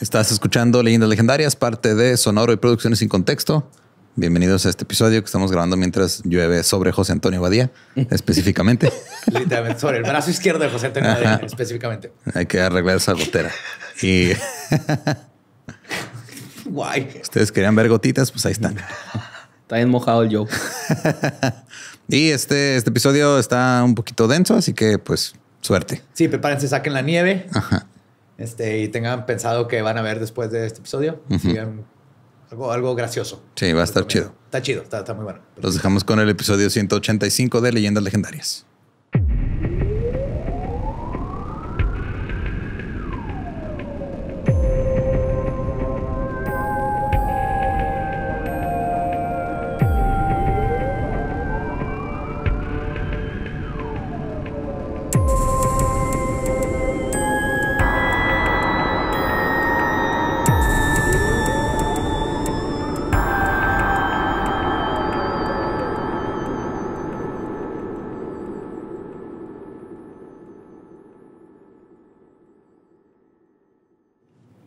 Estás escuchando Leyendas Legendarias, parte de Sonoro y Producciones sin Contexto. Bienvenidos a este episodio que estamos grabando mientras llueve sobre José Antonio Badía, específicamente. Literalmente, sobre el brazo izquierdo de José Antonio Badía, específicamente. Hay que arreglar esa gotera. Y. Guay. Ustedes querían ver gotitas, pues ahí están. Está bien mojado el Joe. y este, este episodio está un poquito denso, así que pues suerte. Sí, prepárense, saquen la nieve. Ajá este, y tengan pensado que van a ver después de este episodio. algo, algo gracioso. Sí, va a estar chido. Está chido, está muy bueno. Los dejamos con el episodio 185 de Leyendas Legendarias.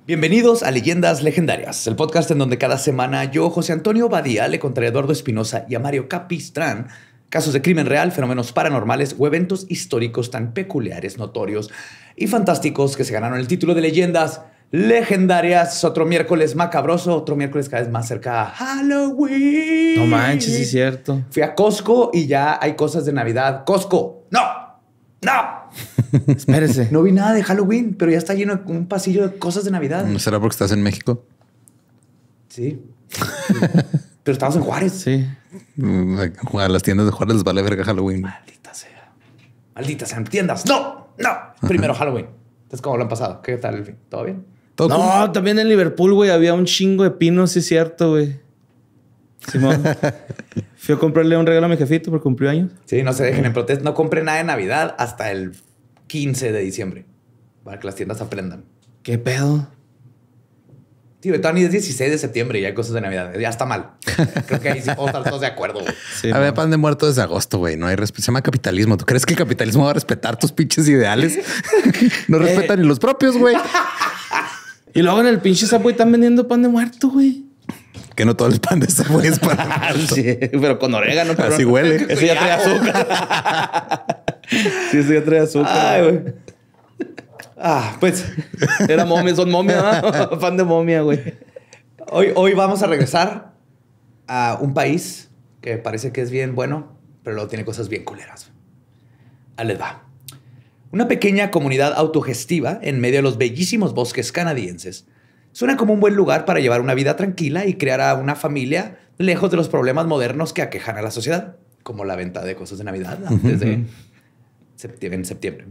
Bienvenidos a Leyendas Legendarias, el podcast en donde cada semana yo, José Antonio Badía, le contaré Eduardo Espinosa y a Mario Capistrán casos de crimen real, fenómenos paranormales o eventos históricos tan peculiares, notorios y fantásticos que se ganaron el título de Leyendas Legendarias. Otro miércoles macabroso, otro miércoles cada vez más cerca a Halloween. No manches, es cierto. Fui a Costco y ya hay cosas de Navidad. Costco, no. No. Espérese. No vi nada de Halloween, pero ya está lleno con un pasillo de cosas de Navidad. Mm, ¿Será porque estás en México? Sí. pero estamos en Juárez. Sí. Mm, a las tiendas de Juárez les vale verga Halloween. Maldita sea. Maldita sea, tiendas. No, no. Primero Halloween. Entonces, ¿cómo lo han pasado? ¿Qué tal ¿Todo bien? no, también en Liverpool, güey, había un chingo de pinos, sí es cierto, güey. Simón. Fui a comprarle un regalo a mi jefito por años Sí, no se dejen en protesta. No compren nada de Navidad hasta el 15 de diciembre. Para que las tiendas aprendan. ¿Qué pedo? Tío, todavía es 16 de septiembre y hay cosas de Navidad. Ya está mal. Creo que ahí sí podemos estar todos de acuerdo. a ver, pan de muerto desde agosto, güey. No hay Se llama capitalismo. ¿Tú crees que el capitalismo va a respetar tus pinches ideales? no respetan eh. ni los propios, güey. y luego en el pinche sapo están vendiendo pan de muerto, güey. Que no todo el pan de ese güey es para. sí, pero con orégano. Pero Así huele. Eso ya trae azúcar. sí, eso ya trae azúcar. Ay, güey. Ah, pues era momia, son momia, ¿no? fan de momia, güey. Hoy, hoy vamos a regresar a un país que parece que es bien bueno, pero luego tiene cosas bien culeras. Ahí les va. Una pequeña comunidad autogestiva en medio de los bellísimos bosques canadienses Suena como un buen lugar para llevar una vida tranquila y crear a una familia lejos de los problemas modernos que aquejan a la sociedad, como la venta de cosas de Navidad antes en septiembre.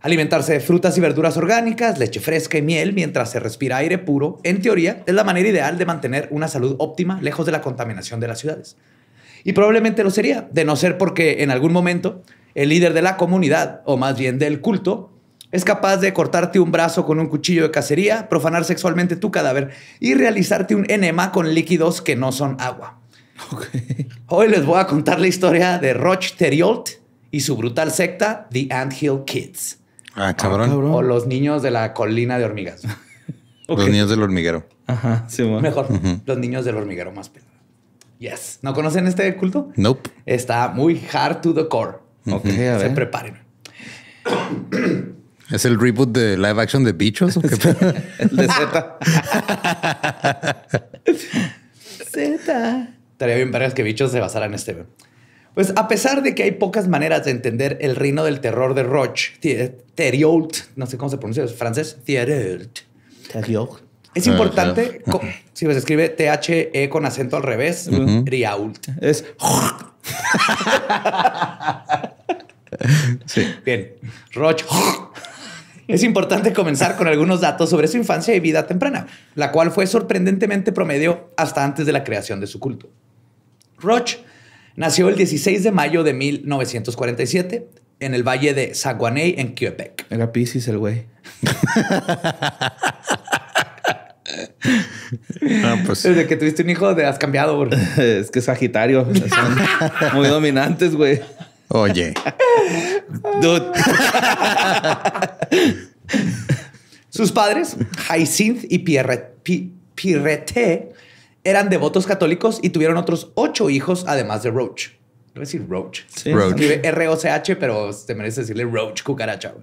Alimentarse de frutas y verduras orgánicas, leche fresca y miel mientras se respira aire puro, en teoría, es la manera ideal de mantener una salud óptima lejos de la contaminación de las ciudades. Y probablemente lo sería, de no ser porque en algún momento el líder de la comunidad, o más bien del culto, es capaz de cortarte un brazo con un cuchillo de cacería, profanar sexualmente tu cadáver y realizarte un enema con líquidos que no son agua. Hoy les voy a contar la historia de Roch Teriolt y su brutal secta, The Ant Hill Kids. Ah, ah, cabrón. O, los niños de la colina de hormigas. Los niños del hormiguero. Ajá, sí, Mejor. Los niños del hormiguero, más pedo. Yes. ¿No conocen este culto? Nope. Está muy hard to the core. Ok, a ver. Se preparen. ¿Es el reboot de live action de bichos el de Z. Z. Estaría bien para que bichos se basaran en este. Pues a pesar de que hay pocas maneras de entender el reino del terror de Roche, Theriault, no sé cómo se pronuncia, es francés, Theriault. Es ah, importante, si se escribe T-H-E con acento al revés, Riault. Es... sí. Bien. Roche. Es importante comenzar con algunos datos sobre su infancia y vida temprana, la cual fue sorprendentemente promedio hasta antes de la creación de su culto. Roch nació el 16 de mayo de 1947 en el valle de Saguenay, en Quebec. Era Pisces el güey. Ah, pues. Desde que tuviste un hijo, has cambiado, Es que Sagitario. Son muy dominantes, güey. Oye. Sus padres, hycinth y Pirreté, eran devotos católicos y tuvieron otros ocho hijos, además de Roach. Debe decir Roach. Sí. Roach. R-O-C-H, pero te merece decirle Roach, cucaracha.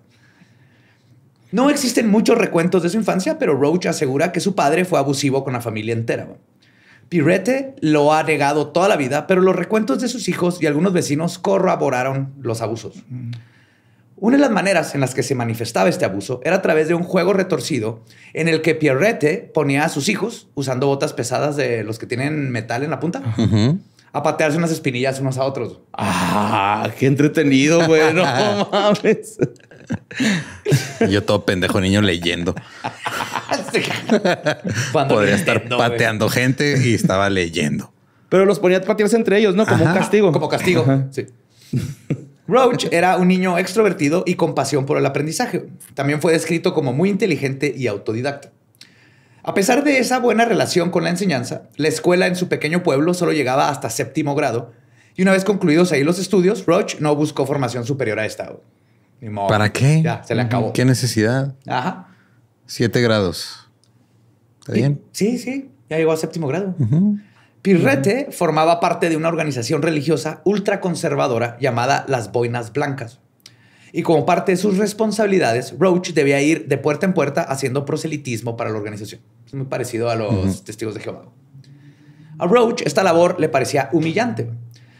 No existen muchos recuentos de su infancia, pero Roach asegura que su padre fue abusivo con la familia entera. Pierrete lo ha negado toda la vida, pero los recuentos de sus hijos y algunos vecinos corroboraron los abusos. Mm. Una de las maneras en las que se manifestaba este abuso era a través de un juego retorcido en el que Pierrette ponía a sus hijos, usando botas pesadas de los que tienen metal en la punta, a patearse unas espinillas unos a otros. ¡Ah! ¡Qué entretenido, bueno! No mames. Yo todo pendejo niño leyendo. Este Podría estar pateando gente y estaba leyendo. Pero los ponía a patearse entre ellos, ¿no? Como castigo. Como castigo, sí. Roach era un niño extrovertido y con pasión por el aprendizaje. También fue descrito como muy inteligente y autodidacta. A pesar de esa buena relación con la enseñanza, la escuela en su pequeño pueblo solo llegaba hasta séptimo grado y una vez concluidos ahí los estudios, Roach no buscó formación superior a estado ¿Para qué? Ya, se le acabó. ¿Qué necesidad? Ajá. Siete grados. Sí, sí, ya llegó a séptimo grado. Pirrete formaba parte de una organización religiosa ultraconservadora llamada Las Boinas Blancas. Y como parte de sus responsabilidades, Roach debía ir de puerta en puerta haciendo proselitismo para la organización. Es muy parecido a los testigos de Jehová. A Roach esta labor le parecía humillante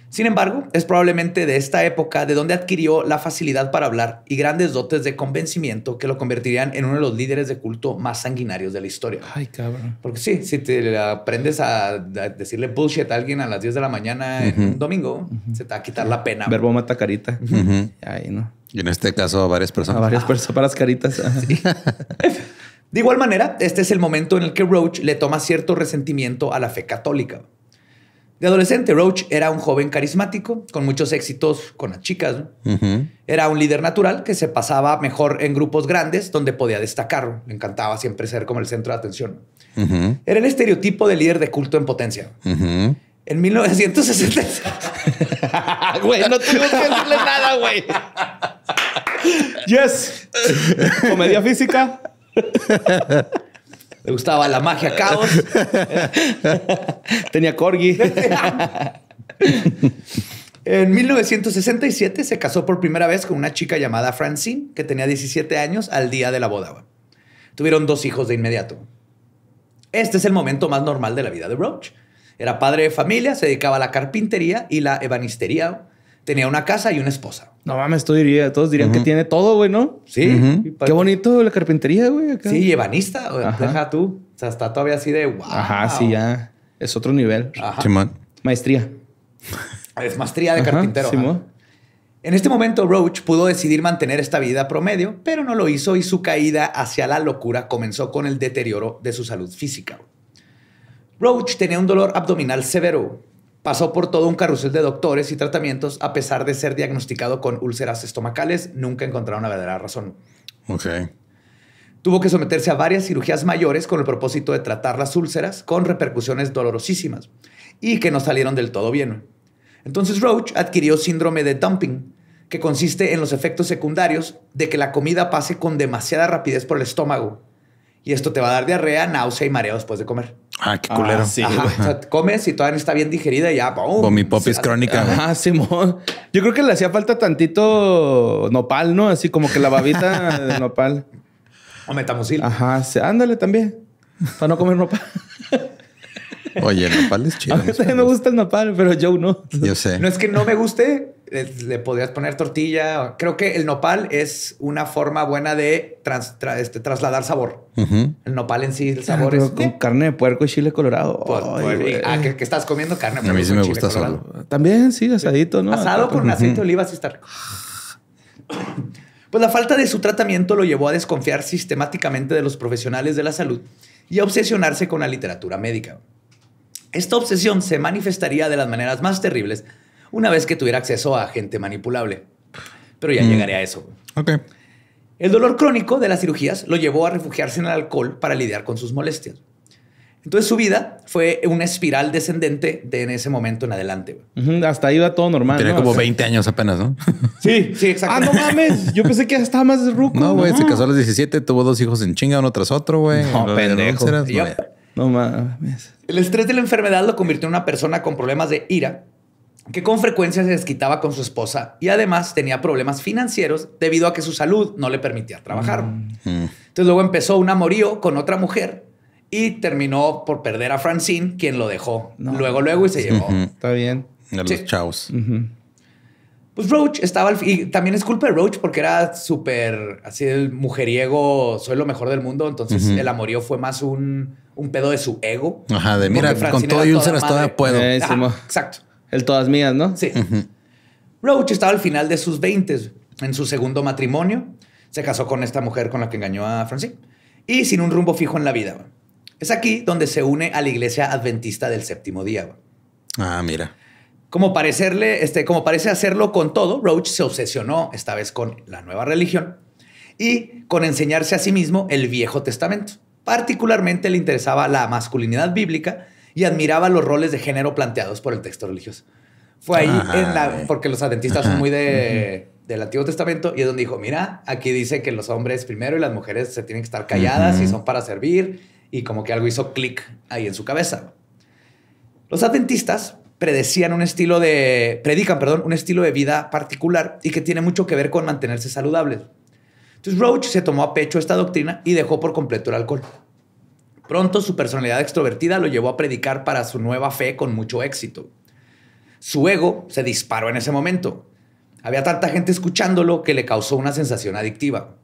sin embargo, es probablemente de esta época de donde adquirió la facilidad para hablar y grandes dotes de convencimiento que lo convertirían en uno de los líderes de culto más sanguinarios de la historia. Ay, cabrón. Porque sí, si te aprendes a, decirle bullshit a alguien a las 10 de la mañana en un domingo, se te va a quitar la pena. Verbo mata carita. Y en este caso varias personas. varias ah. personas, para las caritas. de igual manera, este es el momento en el que Roach le toma cierto resentimiento a la fe católica. De adolescente, Roach era un joven carismático, con muchos éxitos con las chicas. Era un líder natural que se pasaba mejor en grupos grandes donde podía destacar. Le encantaba siempre ser como el centro de atención. Era el estereotipo de líder de culto en potencia. En 1960... güey, no tengo que decirle nada, güey. Yes. Comedia física. Le gustaba la magia caos. Tenía corgi. En 1967 se casó por primera vez con una chica llamada Francine, que tenía 17 años al día de la boda. Tuvieron dos hijos de inmediato. Este es el momento más normal de la vida de Roach. Era padre de familia, se dedicaba a la carpintería y la ebanistería, tenía una casa y una esposa. No mames, todos dirían que tiene todo, güey, ¿no? Sí. Qué bonito la carpintería, güey. Sí, ebanista, güey. Deja tú. O sea, está todavía así de wow. Ajá, sí, ya. Es otro nivel. Ajá. Maestría. Es maestría de carpintero. En este momento, Roach pudo decidir mantener esta vida promedio, pero no lo hizo y su caída hacia la locura comenzó con el deterioro de su salud física. Roach tenía un dolor abdominal severo, Pasó por todo un carrusel de doctores y tratamientos a pesar de ser diagnosticado con úlceras estomacales. Nunca encontraron una verdadera razón. Ok. Tuvo que someterse a varias cirugías mayores con el propósito de tratar las úlceras con repercusiones dolorosísimas y que no salieron del todo bien. Entonces Roach adquirió síndrome de dumping, que consiste en los efectos secundarios de que la comida pase con demasiada rapidez por el estómago y esto te va a dar diarrea, náusea y mareo después de comer. Ah, qué culero. Ah, sí, comes y todavía no está bien digerida y ya, ¡pum! popis crónica. Ajá, Simón. Yo creo que le hacía falta tantito nopal, ¿no? Así como que la babita de nopal. O metamucil. Ajá, sí. ándale también. Para no comer nopal. Oye, el nopal es chido. A mí también me gusta el nopal, pero yo no. Yo sé. No es que no me guste, le podrías poner tortilla. Creo que el nopal es una forma buena de este, trasladar sabor. El nopal en sí, el sabor Con carne de puerco y chile colorado. Ah, que, estás comiendo carne. A mí sí me gusta También, sí, asadito, ¿no? Asado con aceite de oliva, sí está. Pues la falta de su tratamiento lo llevó a desconfiar sistemáticamente de los profesionales de la salud y a obsesionarse con la literatura médica. Esta obsesión se manifestaría de las maneras más terribles una vez que tuviera acceso a gente manipulable. Pero ya mm. llegaré a eso. Ok. El dolor crónico de las cirugías lo llevó a refugiarse en el alcohol para lidiar con sus molestias. Entonces su vida fue una espiral descendente de en ese momento en adelante. Hasta ahí iba todo normal. Tiene como 20 años apenas, ¿no? Sí, sí, exacto. ah, no mames. Yo pensé que estaba más ruco. No, güey, se casó a los 17, tuvo dos hijos en chinga, uno tras otro, güey. No, pendejo. No mames. El estrés de la enfermedad lo convirtió en una persona con problemas de ira, que con frecuencia se desquitaba con su esposa y además tenía problemas financieros debido a que su salud no le permitía trabajar. Mm. Entonces luego empezó un amorío con otra mujer y terminó por perder a Francine, quien lo dejó luego, luego y se llevó. Está bien. los chavos. Pues Roach estaba y también es culpa de Roach porque era súper así el mujeriego, soy lo mejor del mundo. Entonces el amorío fue más un, un pedo de su ego. Ajá, de mira, con todo y un todavía puedo. Eh, exacto. El todas mías, ¿no? Sí. Roach estaba al final de sus 20, en su segundo matrimonio. Se casó con esta mujer con la que engañó a Francis y sin un rumbo fijo en la vida. Es aquí donde se une a la iglesia adventista del séptimo día. Ah, mira. Como, parecerle, este, como parece hacerlo con todo, Roach se obsesionó esta vez con la nueva religión y con enseñarse a sí mismo el Viejo Testamento. Particularmente le interesaba la masculinidad bíblica y admiraba los roles de género planteados por el texto religioso. Fue ahí, ah, en la, porque los adventistas son muy del Antiguo Testamento, y es donde dijo, mira, aquí dice que los hombres primero y las mujeres se tienen que estar calladas y son para servir, y como que algo hizo clic ahí en su cabeza. Los adventistas predecían un estilo de, predican, perdón, un estilo de vida particular y que tiene mucho que ver con mantenerse saludables. Entonces Roach se tomó a pecho esta doctrina y dejó por completo el alcohol. Pronto su personalidad extrovertida lo llevó a predicar para su nueva fe con mucho éxito. Su ego se disparó en ese momento. Había tanta gente escuchándolo que le causó una sensación adictiva.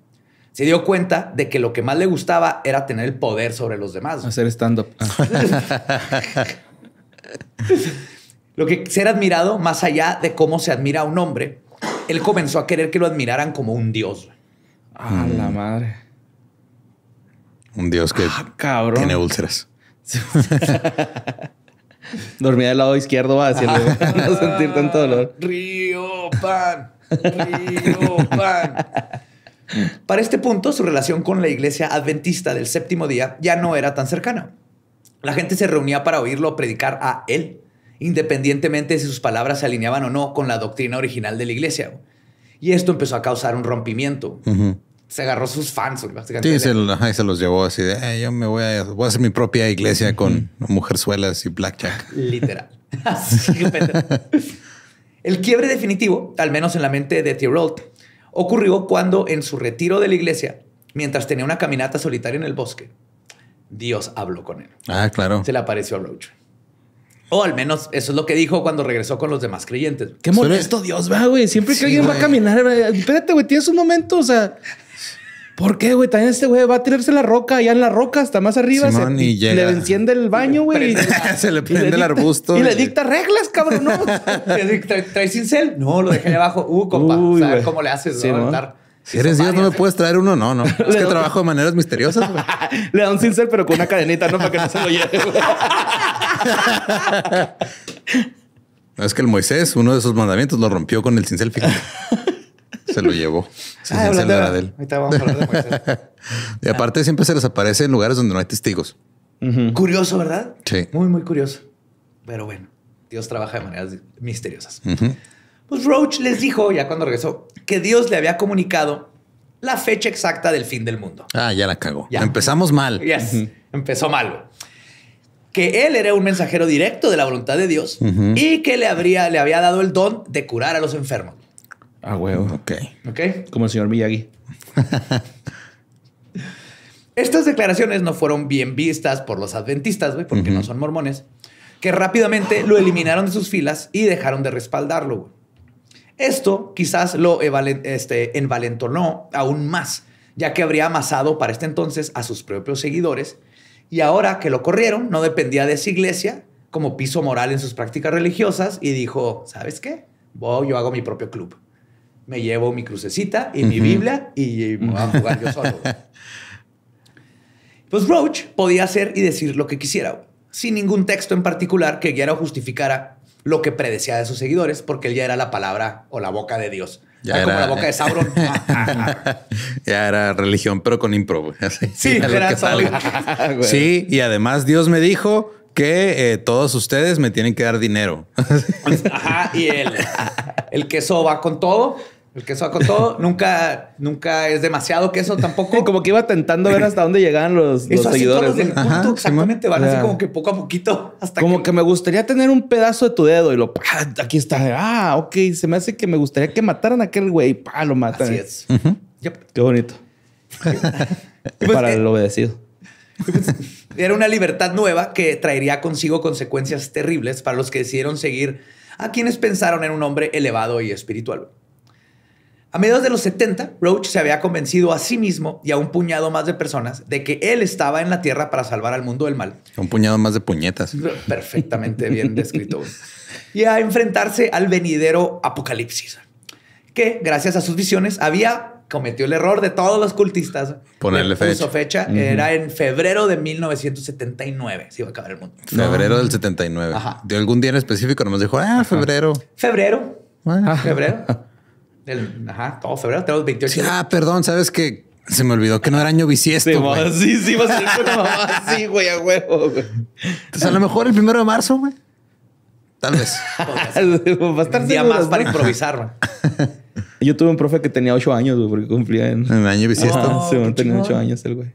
Se dio cuenta de que lo que más le gustaba era tener el poder sobre los demás. Hacer stand-up. lo que ser admirado, más allá de cómo se admira a un hombre, él comenzó a querer que lo admiraran como un dios. A ah, la mm. madre. Un dios que ah, tiene úlceras. Dormía del lado izquierdo va sentir tanto dolor. Río pan, río pan. Para este punto, su relación con la iglesia adventista del séptimo día ya no era tan cercana. La gente se reunía para oírlo predicar a él, independientemente de si sus palabras se alineaban o no con la doctrina original de la iglesia. Y esto empezó a causar un rompimiento se agarró sus fans. Sí, se, se los llevó así de, eh, yo me voy a, hacer mi propia iglesia con con mujerzuelas y blackjack. Literal. El quiebre definitivo, al menos en la mente de Rolt, ocurrió cuando en su retiro de la iglesia, mientras tenía una caminata solitaria en el bosque, Dios habló con él. Ah, claro. Se le apareció a Roach. O al menos eso es lo que dijo cuando regresó con los demás creyentes. Qué molesto Dios, va, güey. Siempre que alguien va a caminar, espérate, güey, tienes un momento. O sea, ¿Por qué, güey? También este güey va a tirarse la roca allá en la roca hasta más arriba. y Le enciende el baño, güey. se le prende el arbusto. Y, le dicta reglas, cabrón. No. ¿Traes cincel? No, lo dejé ahí abajo. Uh, compa. Uy, ¿cómo le haces? Si eres Dios, no me puedes traer uno. No, no. Es que trabajo de maneras misteriosas. Le da un cincel, pero con una cadenita, no para que no se lo lleve. no, es que el Moisés, uno de sus mandamientos, lo rompió con el cincel. Fíjate. Se lo llevó. vamos y aparte siempre se les aparece en lugares donde no hay testigos. Curioso, ¿verdad? Sí. Muy, muy curioso. Pero bueno, Dios trabaja de maneras misteriosas. Pues Roach les dijo, ya cuando regresó, que Dios le había comunicado la fecha exacta del fin del mundo. Ah, ya la cagó. Empezamos mal. Yes. Empezó mal. Que él era un mensajero directo de la voluntad de Dios y que le, habría, le había dado el don de curar a los enfermos. Ah, huevo. Ok. Ok. Como el señor Miyagi. Estas declaraciones no fueron bien vistas por los adventistas, porque no son mormones, que rápidamente lo eliminaron de sus filas y dejaron de respaldarlo. Esto quizás lo este, envalentonó aún más, ya que habría amasado para este entonces a sus propios seguidores y ahora que lo corrieron no dependía de esa iglesia como piso moral en sus prácticas religiosas y dijo, ¿sabes qué? Voy, yo hago mi propio club me llevo mi crucecita y mi Biblia y me voy a jugar yo solo. Pues Roach podía hacer y decir lo que quisiera, sin ningún texto en particular que guiara o justificara lo que predecía de sus seguidores, porque él ya era la palabra o la boca de Dios. Ya era, como la boca de eh. Sauron. ya era religión, pero con impro. sí, era Sí, y además Dios me dijo que eh, todos ustedes me tienen que dar dinero. Ajá, y el, el queso va con todo. El queso acotó. nunca, nunca es demasiado queso tampoco. como que iba tentando ver hasta dónde llegaban los, seguidores. exactamente. Van así como que poco a poquito hasta Como que... me gustaría tener un pedazo de tu dedo y lo, aquí está. Ah, ok. Se me hace que me gustaría que mataran a aquel güey. Pa, lo matan. Así es. Qué bonito. Pues para el obedecido. Era una libertad nueva que traería consigo consecuencias terribles para los que decidieron seguir a quienes pensaron en un hombre elevado y espiritual. A mediados de los 70, Roach se había convencido a sí mismo y a un puñado más de personas de que él estaba en la Tierra para salvar al mundo del mal. Un puñado más de puñetas. Perfectamente bien descrito. y a enfrentarse al venidero apocalipsis, que gracias a sus visiones había cometido el error de todos los cultistas. Ponerle fecha. Su fecha era en febrero de 1979. Se iba a acabar el mundo. Febrero del 79. Ajá. De algún día en específico, nos dijo, ah, febrero. Febrero. Ah. Febrero. ajá, todo febrero, tenemos 28. ah, perdón, sabes que se me olvidó que no era año bisiesto. Sí, güey. sí, sí, va a ser así, güey, a huevo. Entonces, pues a lo mejor el primero de marzo, güey. Tal vez. va a estar día más para improvisar, güey. Yo tuve un profe que tenía ocho años, güey, porque cumplía en. En año bisiesto. Oh, sí, tenía ocho años el güey.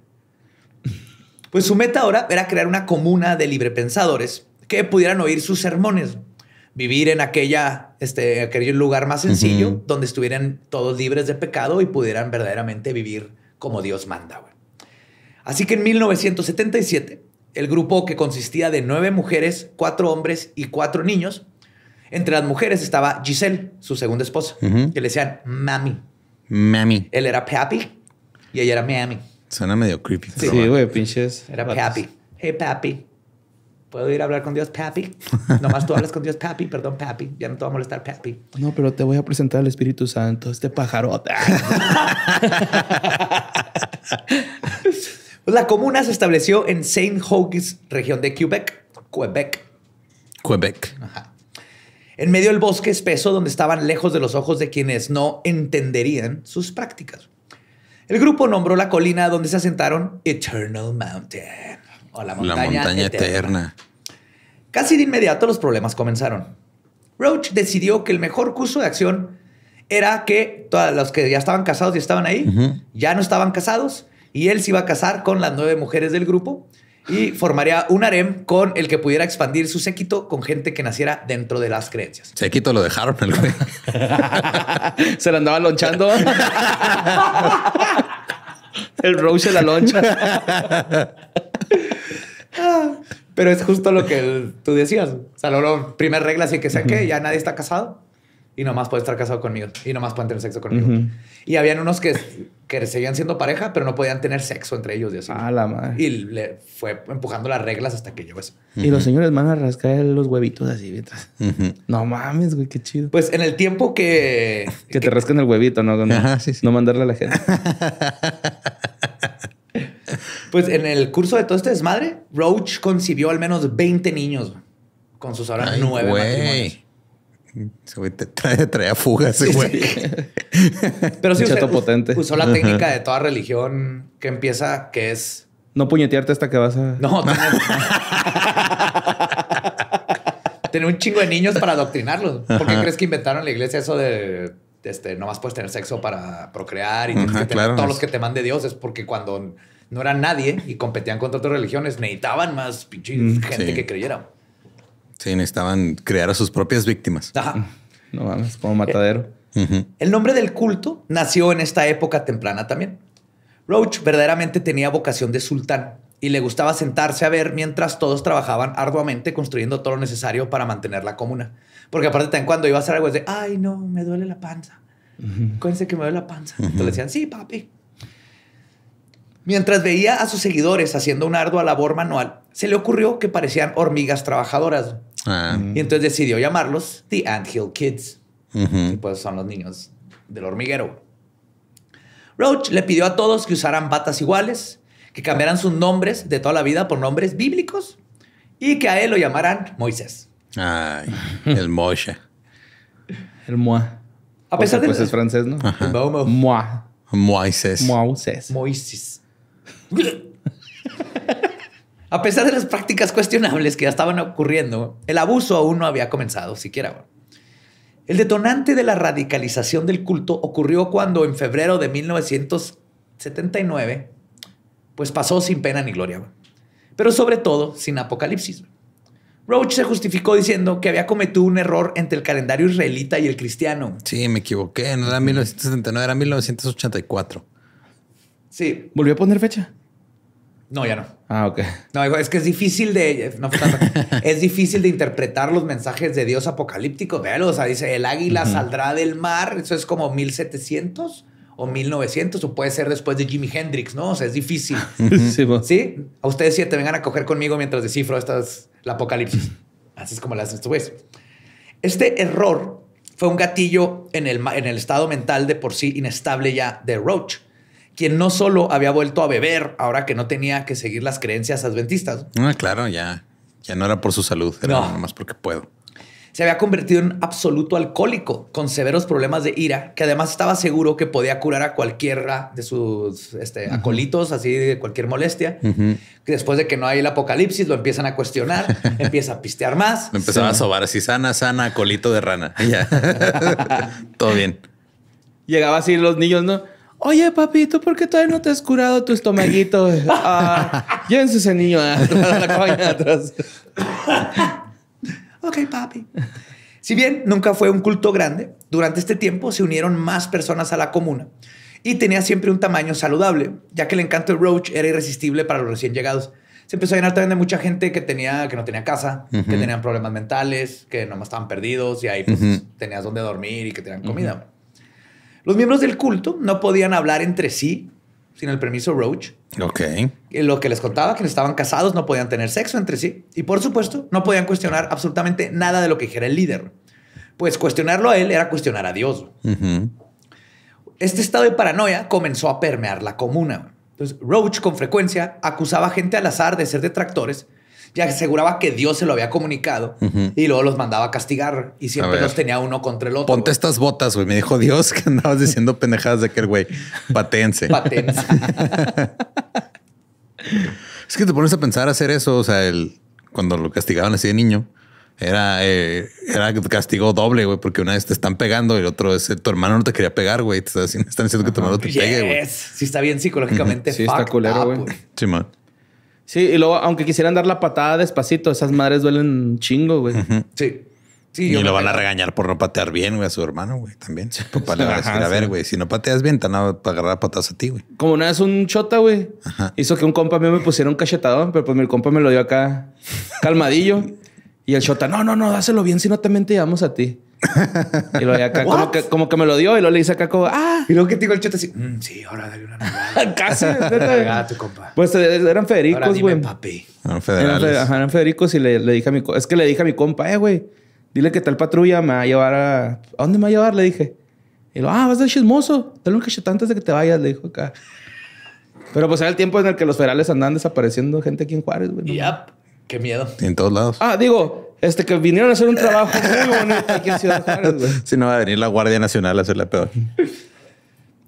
Pues su meta ahora era crear una comuna de librepensadores que pudieran oír sus sermones vivir en aquella, este, aquel lugar más sencillo donde estuvieran todos libres de pecado y pudieran verdaderamente vivir como Dios manda. Güey. Así que en 1977, el grupo que consistía de nueve mujeres, cuatro hombres y cuatro niños, entre las mujeres estaba Giselle, su segunda esposa, que le decían mami. Mami. Él era Pappy y ella era mami. Suena medio creepy. Sí, güey, pinches. Era Papi. Hey, Pappy puedo ir a hablar con Dios, papi. Nomás tú hablas con Dios, papi. Perdón, papi. Ya no te va a molestar, papi. No, pero te voy a presentar al Espíritu Santo, este pajarote. la comuna se estableció en Saint Hawkins, región de Quebec, Quebec. Quebec. En medio del bosque espeso donde estaban lejos de los ojos de quienes no entenderían sus prácticas. El grupo nombró la colina donde se asentaron Eternal Mountain la montaña, eterna. Casi de inmediato los problemas comenzaron. Roach decidió que el mejor curso de acción era que todos los que ya estaban casados y estaban ahí, ya no estaban casados, y él se iba a casar con las nueve mujeres del grupo y formaría un harem con el que pudiera expandir su séquito con gente que naciera dentro de las creencias. Séquito lo dejaron, el se lo andaba lonchando. el Roach se la loncha. Pero es justo lo que tú decías. O sea, lo primer regla así que saqué, que ya nadie está casado y nomás puede estar casado conmigo y nomás pueden tener sexo conmigo. Y habían unos que, que seguían siendo pareja, pero no podían tener sexo entre ellos. Y así. la Y le fue empujando las reglas hasta que llegó eso. Y los señores van a rascar los huevitos así mientras. No mames, güey, qué chido. Pues en el tiempo que. que, te rascan el huevito, ¿no? No, no mandarle a la gente. Pues en el curso de todo este desmadre, Roach concibió al menos 20 niños con sus ahora nueve matrimonios. Te trae, trae fugas, Pero sí, usó la técnica de toda religión que empieza, que es... No puñetearte hasta que vas a... No, tener, un chingo de niños para adoctrinarlos. ¿Por qué crees que inventaron la iglesia eso de... Este, no más puedes tener sexo para procrear y tener todos los que te mande Dios. Es porque cuando no eran nadie y competían contra otras religiones. Necesitaban más mm, gente que creyera. Sí, necesitaban crear a sus propias víctimas. Mm, no vamos, como matadero. Eh, El nombre del culto nació en esta época temprana también. Roach verdaderamente tenía vocación de sultán y le gustaba sentarse a ver mientras todos trabajaban arduamente construyendo todo lo necesario para mantener la comuna. Porque aparte también cuando iba a hacer algo es de, ay no, me duele la panza. Uh que me duele la panza. Entonces le decían, sí, papi. Mientras veía a sus seguidores haciendo una ardua labor manual, se le ocurrió que parecían hormigas trabajadoras. Ah. Mm. Y entonces decidió llamarlos The Ant Hill Kids. pues son los niños del hormiguero. Roach le pidió a todos que usaran batas iguales, que cambiaran sus nombres de toda la vida por nombres bíblicos y que a él lo llamaran Moisés. Ay, el Moisés. el Moa. A pesar de... Pues es francés, ¿no? Moisés. Moisés. Moisés. a pesar de las prácticas cuestionables que ya estaban ocurriendo, el abuso aún no había comenzado siquiera. El detonante de la radicalización del culto ocurrió cuando en febrero de 1979, pues pasó sin pena ni gloria, pero sobre todo sin apocalipsis. Roach se justificó diciendo que había cometido un error entre el calendario israelita y el cristiano. Sí, me equivoqué. No era 1979, era 1984. Sí. ¿Volvió a poner fecha? No, ya no. Ah, ok. No, es que es difícil de. es difícil de interpretar los mensajes de Dios apocalíptico. Véalo. O sea, dice: el águila saldrá del mar. Eso es como 1700 o 1900, o puede ser después de Jimi Hendrix, ¿no? O sea, es difícil. sí, sí. A ustedes siete vengan a coger conmigo mientras descifro estas, apocalipsis. Así es como las hacen estos Este error fue un gatillo en el, en el estado mental de por sí inestable ya de Roach quien no solo había vuelto a beber ahora que no tenía que seguir las creencias adventistas. Ah, claro, ya, ya no era por su salud, era más porque puedo. Se había convertido en absoluto alcohólico, con severos problemas de ira, que además estaba seguro que podía curar a cualquiera de sus este, acolitos, así de cualquier molestia. después de que no hay el apocalipsis, lo empiezan a cuestionar, empieza a pistear más. Lo empezaba a sobar así, sana, sana, acolito de rana. Todo bien. Llegaba así los niños, ¿no? Oye, papito, ¿por qué todavía no te has curado tu estomaguito? Ah, llévense ese niño a la cabaña atrás. ok, papi. Si bien nunca fue un culto grande, durante este tiempo se unieron más personas a la comuna y tenía siempre un tamaño saludable, ya que el encanto de Roach era irresistible para los recién llegados. Se empezó a llenar también de mucha gente que tenía que no tenía casa, que tenían problemas mentales, que nomás estaban perdidos y ahí pues, tenías donde dormir y que tenían comida. Los miembros del culto no podían hablar entre sí sin el permiso Roach. Ok. Eh, lo que les contaba, que estaban casados, no podían tener sexo entre sí. Y por supuesto, no podían cuestionar absolutamente nada de lo que dijera el líder. Pues cuestionarlo a él era cuestionar a Dios. Este estado de paranoia comenzó a permear la comuna. Entonces, Roach con frecuencia acusaba a gente al azar de ser detractores ya aseguraba que Dios se lo había comunicado y luego los mandaba a castigar y siempre los tenía uno contra el otro. Ponte estas botas, güey. Me dijo Dios que andabas diciendo pendejadas de aquel güey. Patense. Patense. es que te pones a pensar hacer eso. O sea, el, cuando lo castigaban así de niño, era, eh, era castigo doble, güey, porque una vez te están pegando y el otro es tu hermano no te quería pegar, güey. Te están diciendo que tu hermano te pegue, güey. Sí, está bien psicológicamente. güey. Sí, man. Sí, y luego, aunque quisieran dar la patada despacito, esas madres duelen chingo, güey. Sí. Sí, y lo van a regañar por no patear bien, güey, a su hermano, güey, también. Sí. Pues, a ver, güey, si no pateas bien, te van a agarrar patadas a ti, güey. Como no eres un chota, güey, hizo que un compa mío me pusiera un cachetadón, pero pues mi compa me lo dio acá calmadillo. y el chota, no, no, no, dáselo bien, si no también te llevamos a ti. Y luego acá como que, me lo dio y luego le dice acá como, ah. Y luego que te digo el chete así, mm, sí, ahora dale una Casi. Ah, pues eh, eran federicos, güey. papi. Eran Eran, federicos y le, le, dije a mi... Es que le dije a mi compa, eh, güey, dile que tal patrulla me va a llevar a... ¿A dónde me va a llevar? Le dije. Y lo, ah, vas a ser chismoso. Dale un cachetón antes de que te vayas, le dijo acá. Pero pues era el tiempo en el que los federales andaban desapareciendo gente aquí en Juárez, güey. ¿no? Qué miedo. En todos lados. Ah, digo, este que vinieron a hacer un trabajo muy bonito aquí en Ciudad Juárez, Si no va a venir la Guardia Nacional a hacer la peor.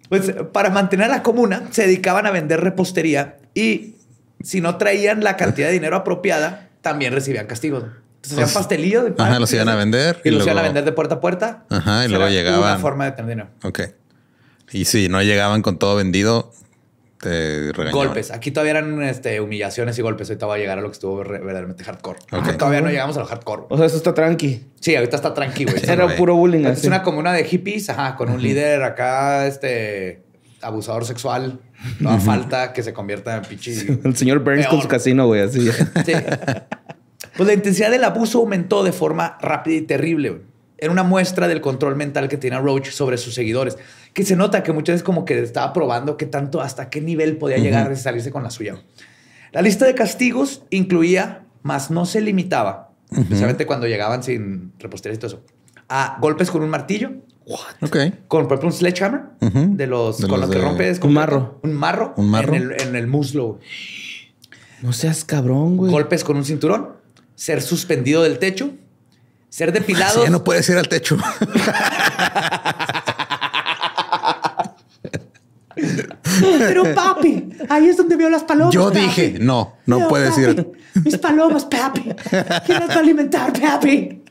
Pues para mantener la comuna se dedicaban a vender repostería y si no traían la cantidad de dinero apropiada, también recibían castigos. Entonces hacían pues, pastelillos. De ajá, los iban a vender. Y, los iban a vender de puerta a puerta. Ajá, y luego llegaban. una forma de tener dinero. Ok. Y si no llegaban con todo vendido, este, golpes. Aquí todavía eran este, humillaciones y golpes. Ahorita va a llegar a lo que estuvo verdaderamente hardcore. Todavía no llegamos a lo hardcore. O sea, eso está tranqui. Sí, ahorita está tranqui, güey. Era puro bullying. Es una comuna de hippies, ajá, con un líder acá, este, abusador sexual. No hace falta que se convierta en pinche. El señor Burns con su casino, güey, así. sí. Pues la intensidad del abuso aumentó de forma rápida y terrible, güey. Era una muestra del control mental que tenía Roach sobre sus seguidores, que se nota que muchas veces como que estaba probando qué tanto, hasta qué nivel podía llegar a salirse con la suya. La lista de castigos incluía, más no se limitaba, especialmente cuando llegaban sin repostería y todo eso, a golpes con un martillo, Con, un sledgehammer de los con que rompes. Un marro. Un marro. Un marro. en el muslo. No seas cabrón, güey. Golpes con un cinturón. Ser suspendido del techo. Ser depilado. Sí, no puedes ir al techo. Pero papi, ahí es donde veo las palomas. Yo dije, no, no puedes ir. Mis palomas, papi. ¿Quién las va a alimentar, papi?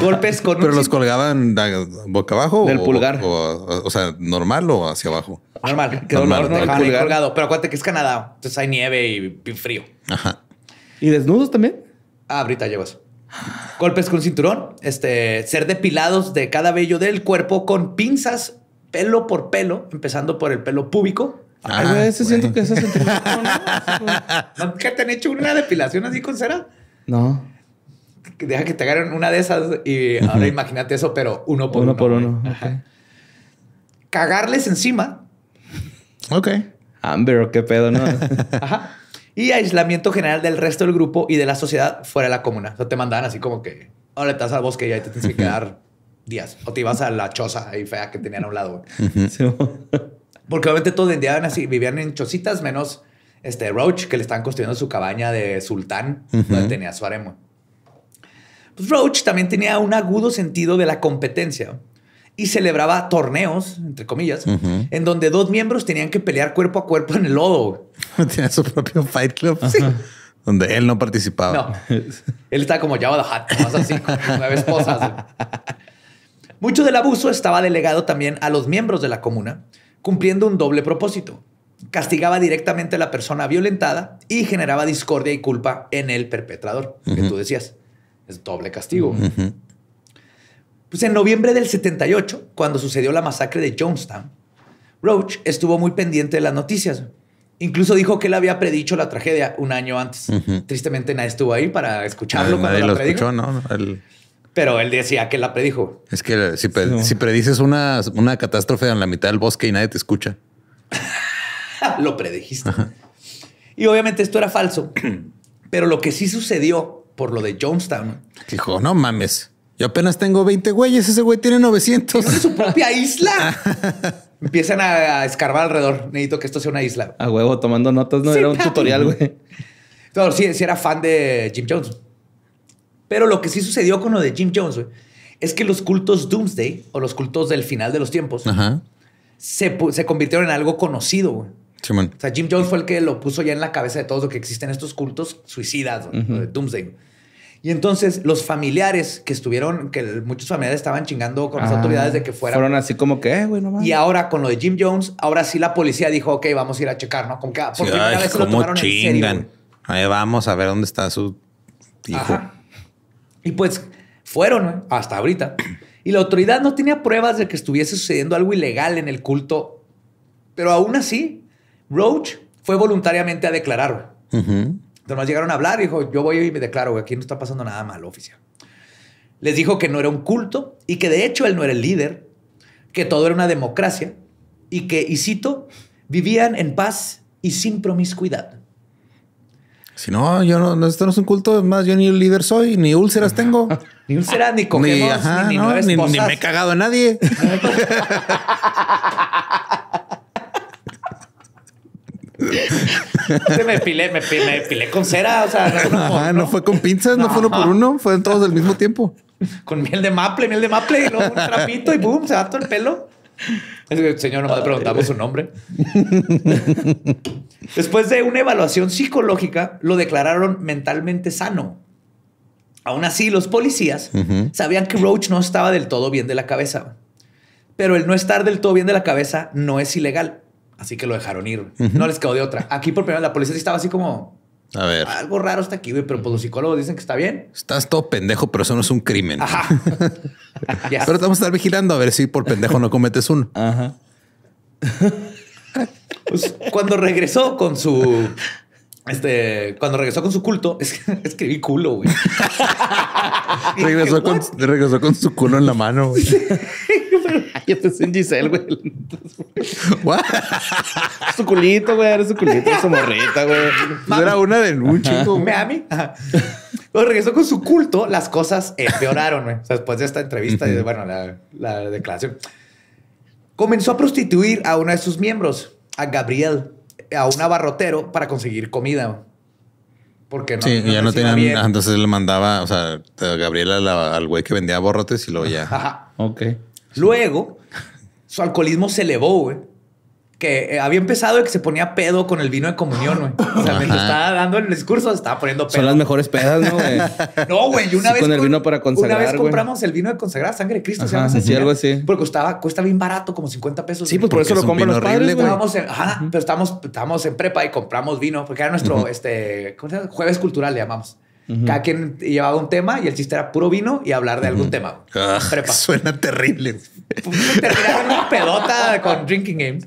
Golpes con. Pero los colgaban boca abajo. Del o, pulgar. O, sea, normal o hacia abajo. Normal, quedó normal, normal, colgado. Pero acuérdate que es Canadá. Entonces hay nieve y frío. Ajá. ¿Y desnudos también? Ah, ahorita llevas. Golpes con cinturón, este, ser depilados de cada vello del cuerpo con pinzas, pelo por pelo, empezando por el pelo púbico. Ay, ah, ah, siento que esas ¿Nunca te han hecho una depilación así con cera? No. Deja que te agarren una de esas y ahora imagínate eso, pero uno por uno. Uno por uno. Cagarles encima. Ok. Amber, qué pedo, ¿no? Ajá y aislamiento general del resto del grupo y de la sociedad fuera de la comuna. O te mandaban así como que, ahora estás al bosque y ahí te tienes que quedar días. O te ibas a la choza ahí fea que tenían a un lado. Porque obviamente todos vendían así, vivían en chocitas, menos este Roach, que le estaban construyendo su cabaña de sultán, donde tenía su harem. Pues Roach también tenía un agudo sentido de la competencia y celebraba torneos, entre comillas, en donde dos miembros tenían que pelear cuerpo a cuerpo en el lodo. Tiene su propio fight club. Sí. Donde él no participaba. No. Él estaba como ya hat Más así, con nueve esposas. Mucho del abuso estaba delegado también a los miembros de la comuna, cumpliendo un doble propósito. Castigaba directamente a la persona violentada y generaba discordia y culpa en el perpetrador, que tú decías. Es doble castigo. Pues en noviembre del 78, cuando sucedió la masacre de Jonestown, Roach estuvo muy pendiente de las noticias. Incluso dijo que él había predicho la tragedia un año antes. Tristemente nadie estuvo ahí para escucharlo. cuando lo Pero él decía que la predijo. Es que si, predices una, una, catástrofe en la mitad del bosque y nadie te escucha. lo predijiste. Y obviamente esto era falso. Pero lo que sí sucedió por lo de Jonestown. Dijo, no mames. Yo apenas tengo 20 güeyes, ese güey tiene 900. Es su propia isla. Empiezan a escarbar alrededor. Necesito que esto sea una isla. A huevo, tomando notas, no era un tutorial, güey. sí, sí, era fan de Jim Jones. Pero lo que sí sucedió con lo de Jim Jones, güey, es que los cultos Doomsday o los cultos del final de los tiempos Se, convirtieron en algo conocido, güey. o sea, Jim Jones fue el que lo puso ya en la cabeza de todos lo que existen estos cultos suicidas, de Doomsday. Y entonces los familiares que estuvieron, que muchos familiares estaban chingando con las ah, autoridades de que fueran. Fueron así como que, eh, güey, no más. Y ahora con lo de Jim Jones, ahora sí la policía dijo, ok, vamos a ir a checar, ¿no? Como que ah, por lo tomaron en serio. Ahí vamos a ver dónde está su hijo. Y pues fueron hasta ahorita. Y la autoridad no tenía pruebas de que estuviese sucediendo algo ilegal en el culto. Pero aún así, Roach fue voluntariamente a declararlo. Ajá. Nomás llegaron a hablar y dijo, yo voy y me declaro, aquí no está pasando nada mal oficial. Les dijo que no era un culto y que de hecho él no era el líder, que todo era una democracia y que, y cito, vivían en paz y sin promiscuidad. Si no, yo no, esto no es un culto, más yo ni el líder soy, ni úlceras tengo. Ni úlceras, ni cogemos, ni, me he cagado a nadie. me depilé, me, me depilé con cera. O sea, ah, no, fue con pinzas, no. fue uno por uno, fueron todos al mismo tiempo. Con miel de maple, miel de maple, y luego un trapito y boom, se va todo el pelo. señor, no le preguntamos su nombre. Después de una evaluación psicológica, lo declararon mentalmente sano. Aún así, los policías sabían que Roach no estaba del todo bien de la cabeza. Pero el no estar del todo bien de la cabeza no es ilegal. Así que lo dejaron ir. No les quedó de otra. Aquí por primera vez la policía sí estaba así como... A ver. Algo raro está aquí, güey, pero pues los psicólogos dicen que está bien. Estás todo pendejo, pero eso no es un crimen. Ajá. Pero te vamos a estar vigilando a ver si por pendejo no cometes uno. Ajá. Pues, cuando regresó con su este, cuando regresó con su culto, es, escribí culo, güey. regresó, con, regresó, con, su culo en la mano, güey. yo es en Giselle, güey. su culito, güey. Era su culito, su morrita, güey. Era una de ¿Me Me Miami. Cuando regresó con su culto, las cosas empeoraron, güey. O sea, después de esta entrevista, y, bueno, la, declaración. Comenzó a prostituir a uno de sus miembros, a Gabriel, a un abarrotero para conseguir comida. Porque no. Sí, ya no tenía... Entonces le mandaba, o sea, a Gabriel al güey que vendía borrotes y luego ya. Ajá. Ok. Luego, su alcoholismo se elevó, güey. Que eh, había empezado de que se ponía pedo con el vino de comunión, güey. O sea, me lo estaba dando el discurso, estaba poniendo pedo. Son las mejores pedas, ¿no, güey? no, güey. Una vez. Con el vino para consagrar. Una vez compramos el vino de consagrar, sangre de Cristo, se llama algo así. Porque costaba, cuesta bien barato, como 50 pesos. Sí, pues por eso lo compran los padres, Estábamos en, Ajá, pero estábamos, en prepa y compramos vino, porque era nuestro este, jueves cultural, le llamamos. Cada quien llevaba un tema y el chiste era puro vino y hablar de algún tema. Ah, suena terrible. Pues, terminaron una pedota con Drinking Games.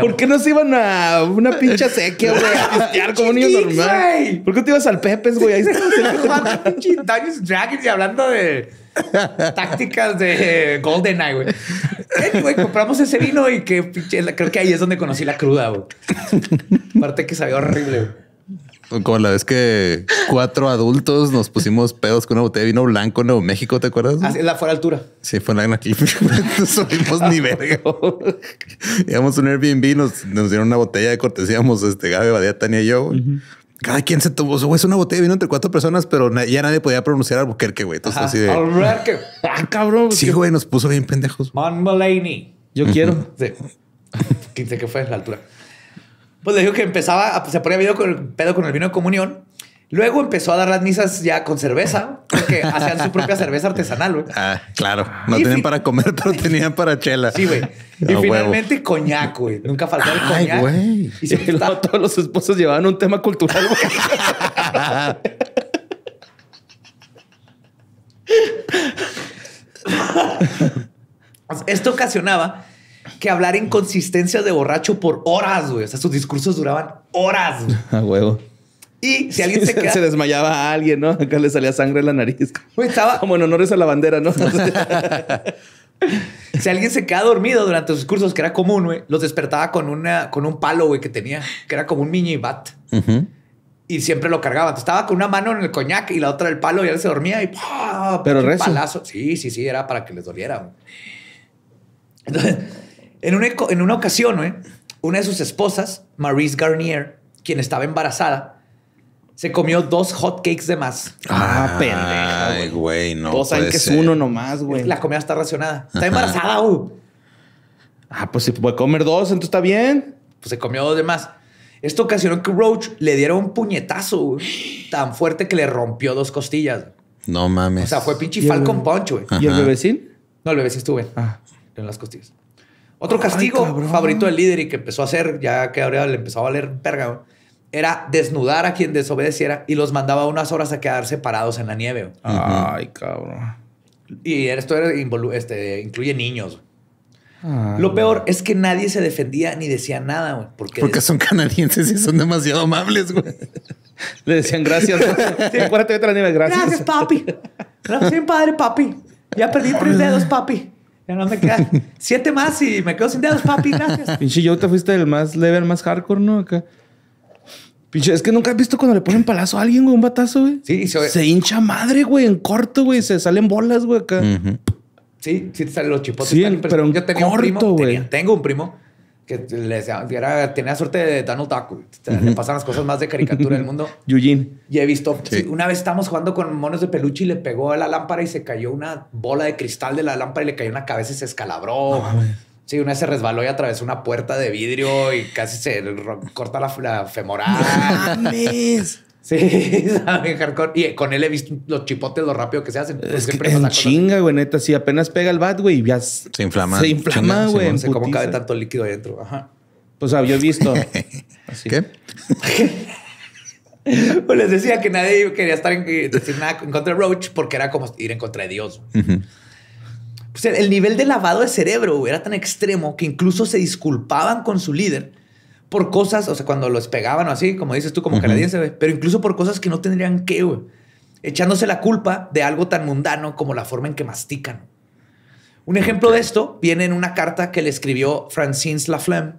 ¿Por qué no se iban a una pinche sequía, güey? A pistear como un normal. ¿Por qué te ibas al Pepes, güey? Ahí pinches Dragons y hablando de tácticas de GoldenEye, güey. compramos ese vino y que pinche, creo que ahí es donde conocí la cruda, güey. Aparte que sabía horrible, güey. Como la vez que cuatro adultos nos pusimos pedos con una botella de vino blanco en Nuevo México, ¿te acuerdas? Ah, la fuera altura. Sí, fue en la aquí. no subimos ni verga. Íbamos a un Airbnb, nos, nos dieron una botella de cortesía, este, Gabe, Badía, Tania y yo. cada quien se tomó su es una botella de vino entre cuatro personas, pero ya nadie podía pronunciar Albuquerque, güey. Entonces, así de Ah, cabrón. Sí, güey, nos puso bien pendejos. Mon Mulaney. Yo quiero. Sí. fue la altura. Pues le dijo que empezaba, a, ah, pues, se ponía video con el pedo con el vino de comunión. Luego empezó a dar las misas ya con cerveza, porque hacían su propia cerveza artesanal, güey. Ah, claro. No tenían para comer, pero tenían para chela. Sí, güey. Y finalmente coñac, güey. Nunca faltó el Ay, güey. Y, y luego todos los esposos llevaban un tema cultural, güey. Esto ocasionaba que hablar consistencia de borracho por horas, güey. O sea, sus discursos duraban horas. A huevo. Y si alguien se, queda... se desmayaba a alguien, ¿no? Acá le salía sangre en la nariz. Güey, estaba... Como en honores a la bandera, ¿no? si alguien se queda dormido durante sus discursos que era común, güey, los despertaba con, una, con un palo, güey, que tenía, que era como un mini bat. Y siempre lo cargaba. estaba con una mano en el coñac y la otra en el palo y él se dormía y Pero palazo. Sí, sí, sí, era para que les doliera. Entonces, en una, ocasión, ¿eh? una de sus esposas, Maurice Garnier, quien estaba embarazada, se comió dos hot cakes de más. Ah, ah, pendeja. Ay, güey, no. Dos saben que es uno nomás, güey. La comida está racionada. Está embarazada, güey. Uh. Ah, pues si puede comer dos, entonces está bien. Pues se comió dos de más. Esto ocasionó que Roach le diera un puñetazo tan fuerte que le rompió dos costillas. No mames. O sea, fue pinche Falcon Punch, güey. ¿Y el bebecín? No, el bebecín bien. Ah. En las costillas. Otro castigo favorito del líder y que empezó a hacer, ya que ahora le empezó a valer verga, era desnudar a quien desobedeciera y los mandaba unas horas a quedar separados en la nieve. Ay, cabrón. Y esto este, incluye niños. Ah, Lo peor es que nadie se defendía ni decía nada, güey. Porque, porque son canadienses y son demasiado amables, güey. Le decían gracias. sí, acuérdate de gracias. Gracias, papi. Gracias, padre, papi. Ya perdí tres dedos, papi. Ya no me queda... siete más y me quedo sin dedos, papi, gracias. Pinche yo te fuiste el más leve al más hardcore, ¿no? Acá. Pinche, es que nunca has visto cuando le ponen palazo a alguien, güey, un batazo, güey. Sí, se, hincha madre, güey, en corto, güey, se salen bolas, güey, acá. Sí, sí te salen los chipotes. Sí, pero yo tenía un primo, tengo un primo que le decía, tenía suerte de Donald Duck Le pasan las cosas más de caricatura del mundo. Yujin. Y he visto, una vez estábamos jugando con monos de peluche y le pegó a la lámpara y se cayó una bola de cristal de la lámpara y le cayó una cabeza y se escalabró. sí, una vez se resbaló y atravesó una puerta de vidrio y casi se corta la, la femoral. Sí, hardcore. Y con él he visto los chipotes, lo rápido que se hacen. es chinga, güey, neta. Si apenas pega el bat, güey, ya se inflama. Se inflama, güey. Se como cabe tanto líquido adentro. Ajá. Pues o ah, yo he visto. ¿Qué? pues les decía que nadie quería estar eh, en, contra de Roach porque era como ir en contra de Dios. Pues el, nivel de lavado de cerebro era tan extremo que incluso se disculpaban con su líder por cosas, o sea, cuando los pegaban o así, como dices tú, como que canadiense, pero incluso por cosas que no tendrían que, echándose la culpa de algo tan mundano como la forma en que mastican. Un ejemplo de esto viene en una carta que le escribió Francine Laflamme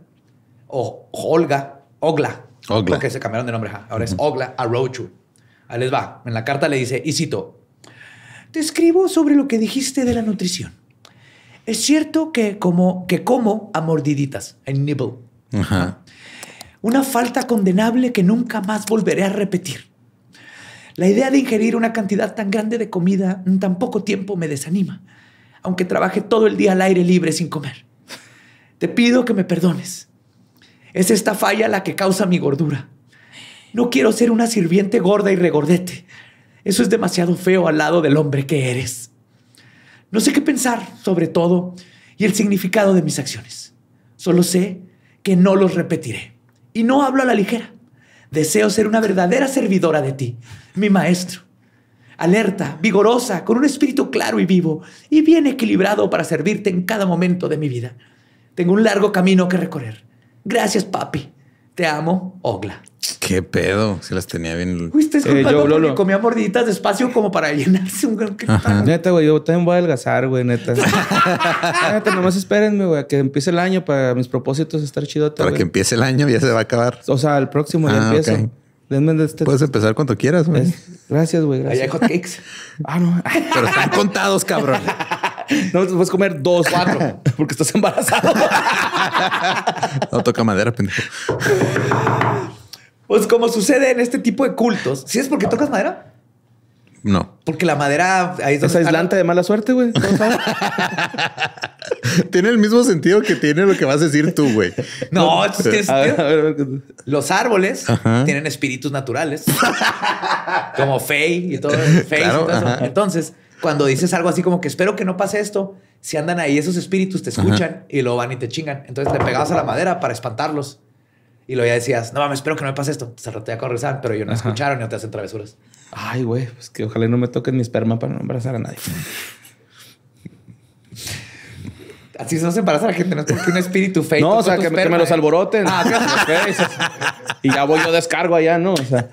o Olga, Ogla, porque se cambiaron de nombre, ahora es Ogla a Rochu. Ahí les va. En la carta le dice, y cito, te escribo sobre lo que dijiste de la nutrición. Es cierto que como, que como a mordiditas, en nibble. Ajá. Una falta condenable que nunca más volveré a repetir. La idea de ingerir una cantidad tan grande de comida en tan poco tiempo me desanima, aunque trabaje todo el día al aire libre sin comer. Te pido que me perdones. Es esta falla la que causa mi gordura. No quiero ser una sirviente gorda y regordete. Eso es demasiado feo al lado del hombre que eres. No sé qué pensar sobre todo y el significado de mis acciones. Solo sé que no los repetiré. Y no hablo a la ligera. Deseo ser una verdadera servidora de ti, mi maestro. Alerta, vigorosa, con un espíritu claro y vivo y bien equilibrado para servirte en cada momento de mi vida. Tengo un largo camino que recorrer. Gracias, papi. Te amo, Ogla. Qué pedo, si las tenía bien. Fuiste eh, yo comía mordiditas despacio como para llenarse un gran Neta, güey, yo también voy a adelgazar, güey, neta. neta, nomás espérenme, güey, a que empiece el año para mis propósitos estar chido. Para que empiece el año ya se va a acabar. O sea, el próximo ya ah, empiezo. Este puedes empezar cuando quieras, güey. Gracias, güey. Allá hay Ah, no. Pero están contados, cabrón. No, puedes comer dos, cuatro, porque estás embarazado. no toca madera, pendejo. Pues como sucede en este tipo de cultos. ¿Sí es porque tocas madera? No. Porque la madera ahí es, aislante de mala suerte, güey. tiene el mismo sentido que tiene lo que vas a decir tú, güey. No, los árboles tienen espíritus naturales, como Fey y todo, eso. Entonces, cuando dices algo así como que espero que no pase esto, si andan ahí esos espíritus te escuchan y lo van y te chingan. Entonces le pegabas a la madera para espantarlos. Y lo ya decías, no mames, espero que no me pase esto. se al rato ya pero yo no escucharon y no te hacen travesuras. Ay, güey, pues que ojalá no me toquen mi esperma para no embarazar a nadie. Así se hace embarazar a la gente, no es porque un espíritu fake. No, o sea, que, me los alboroten. Ah, y ya voy yo descargo allá, ¿no? O sea,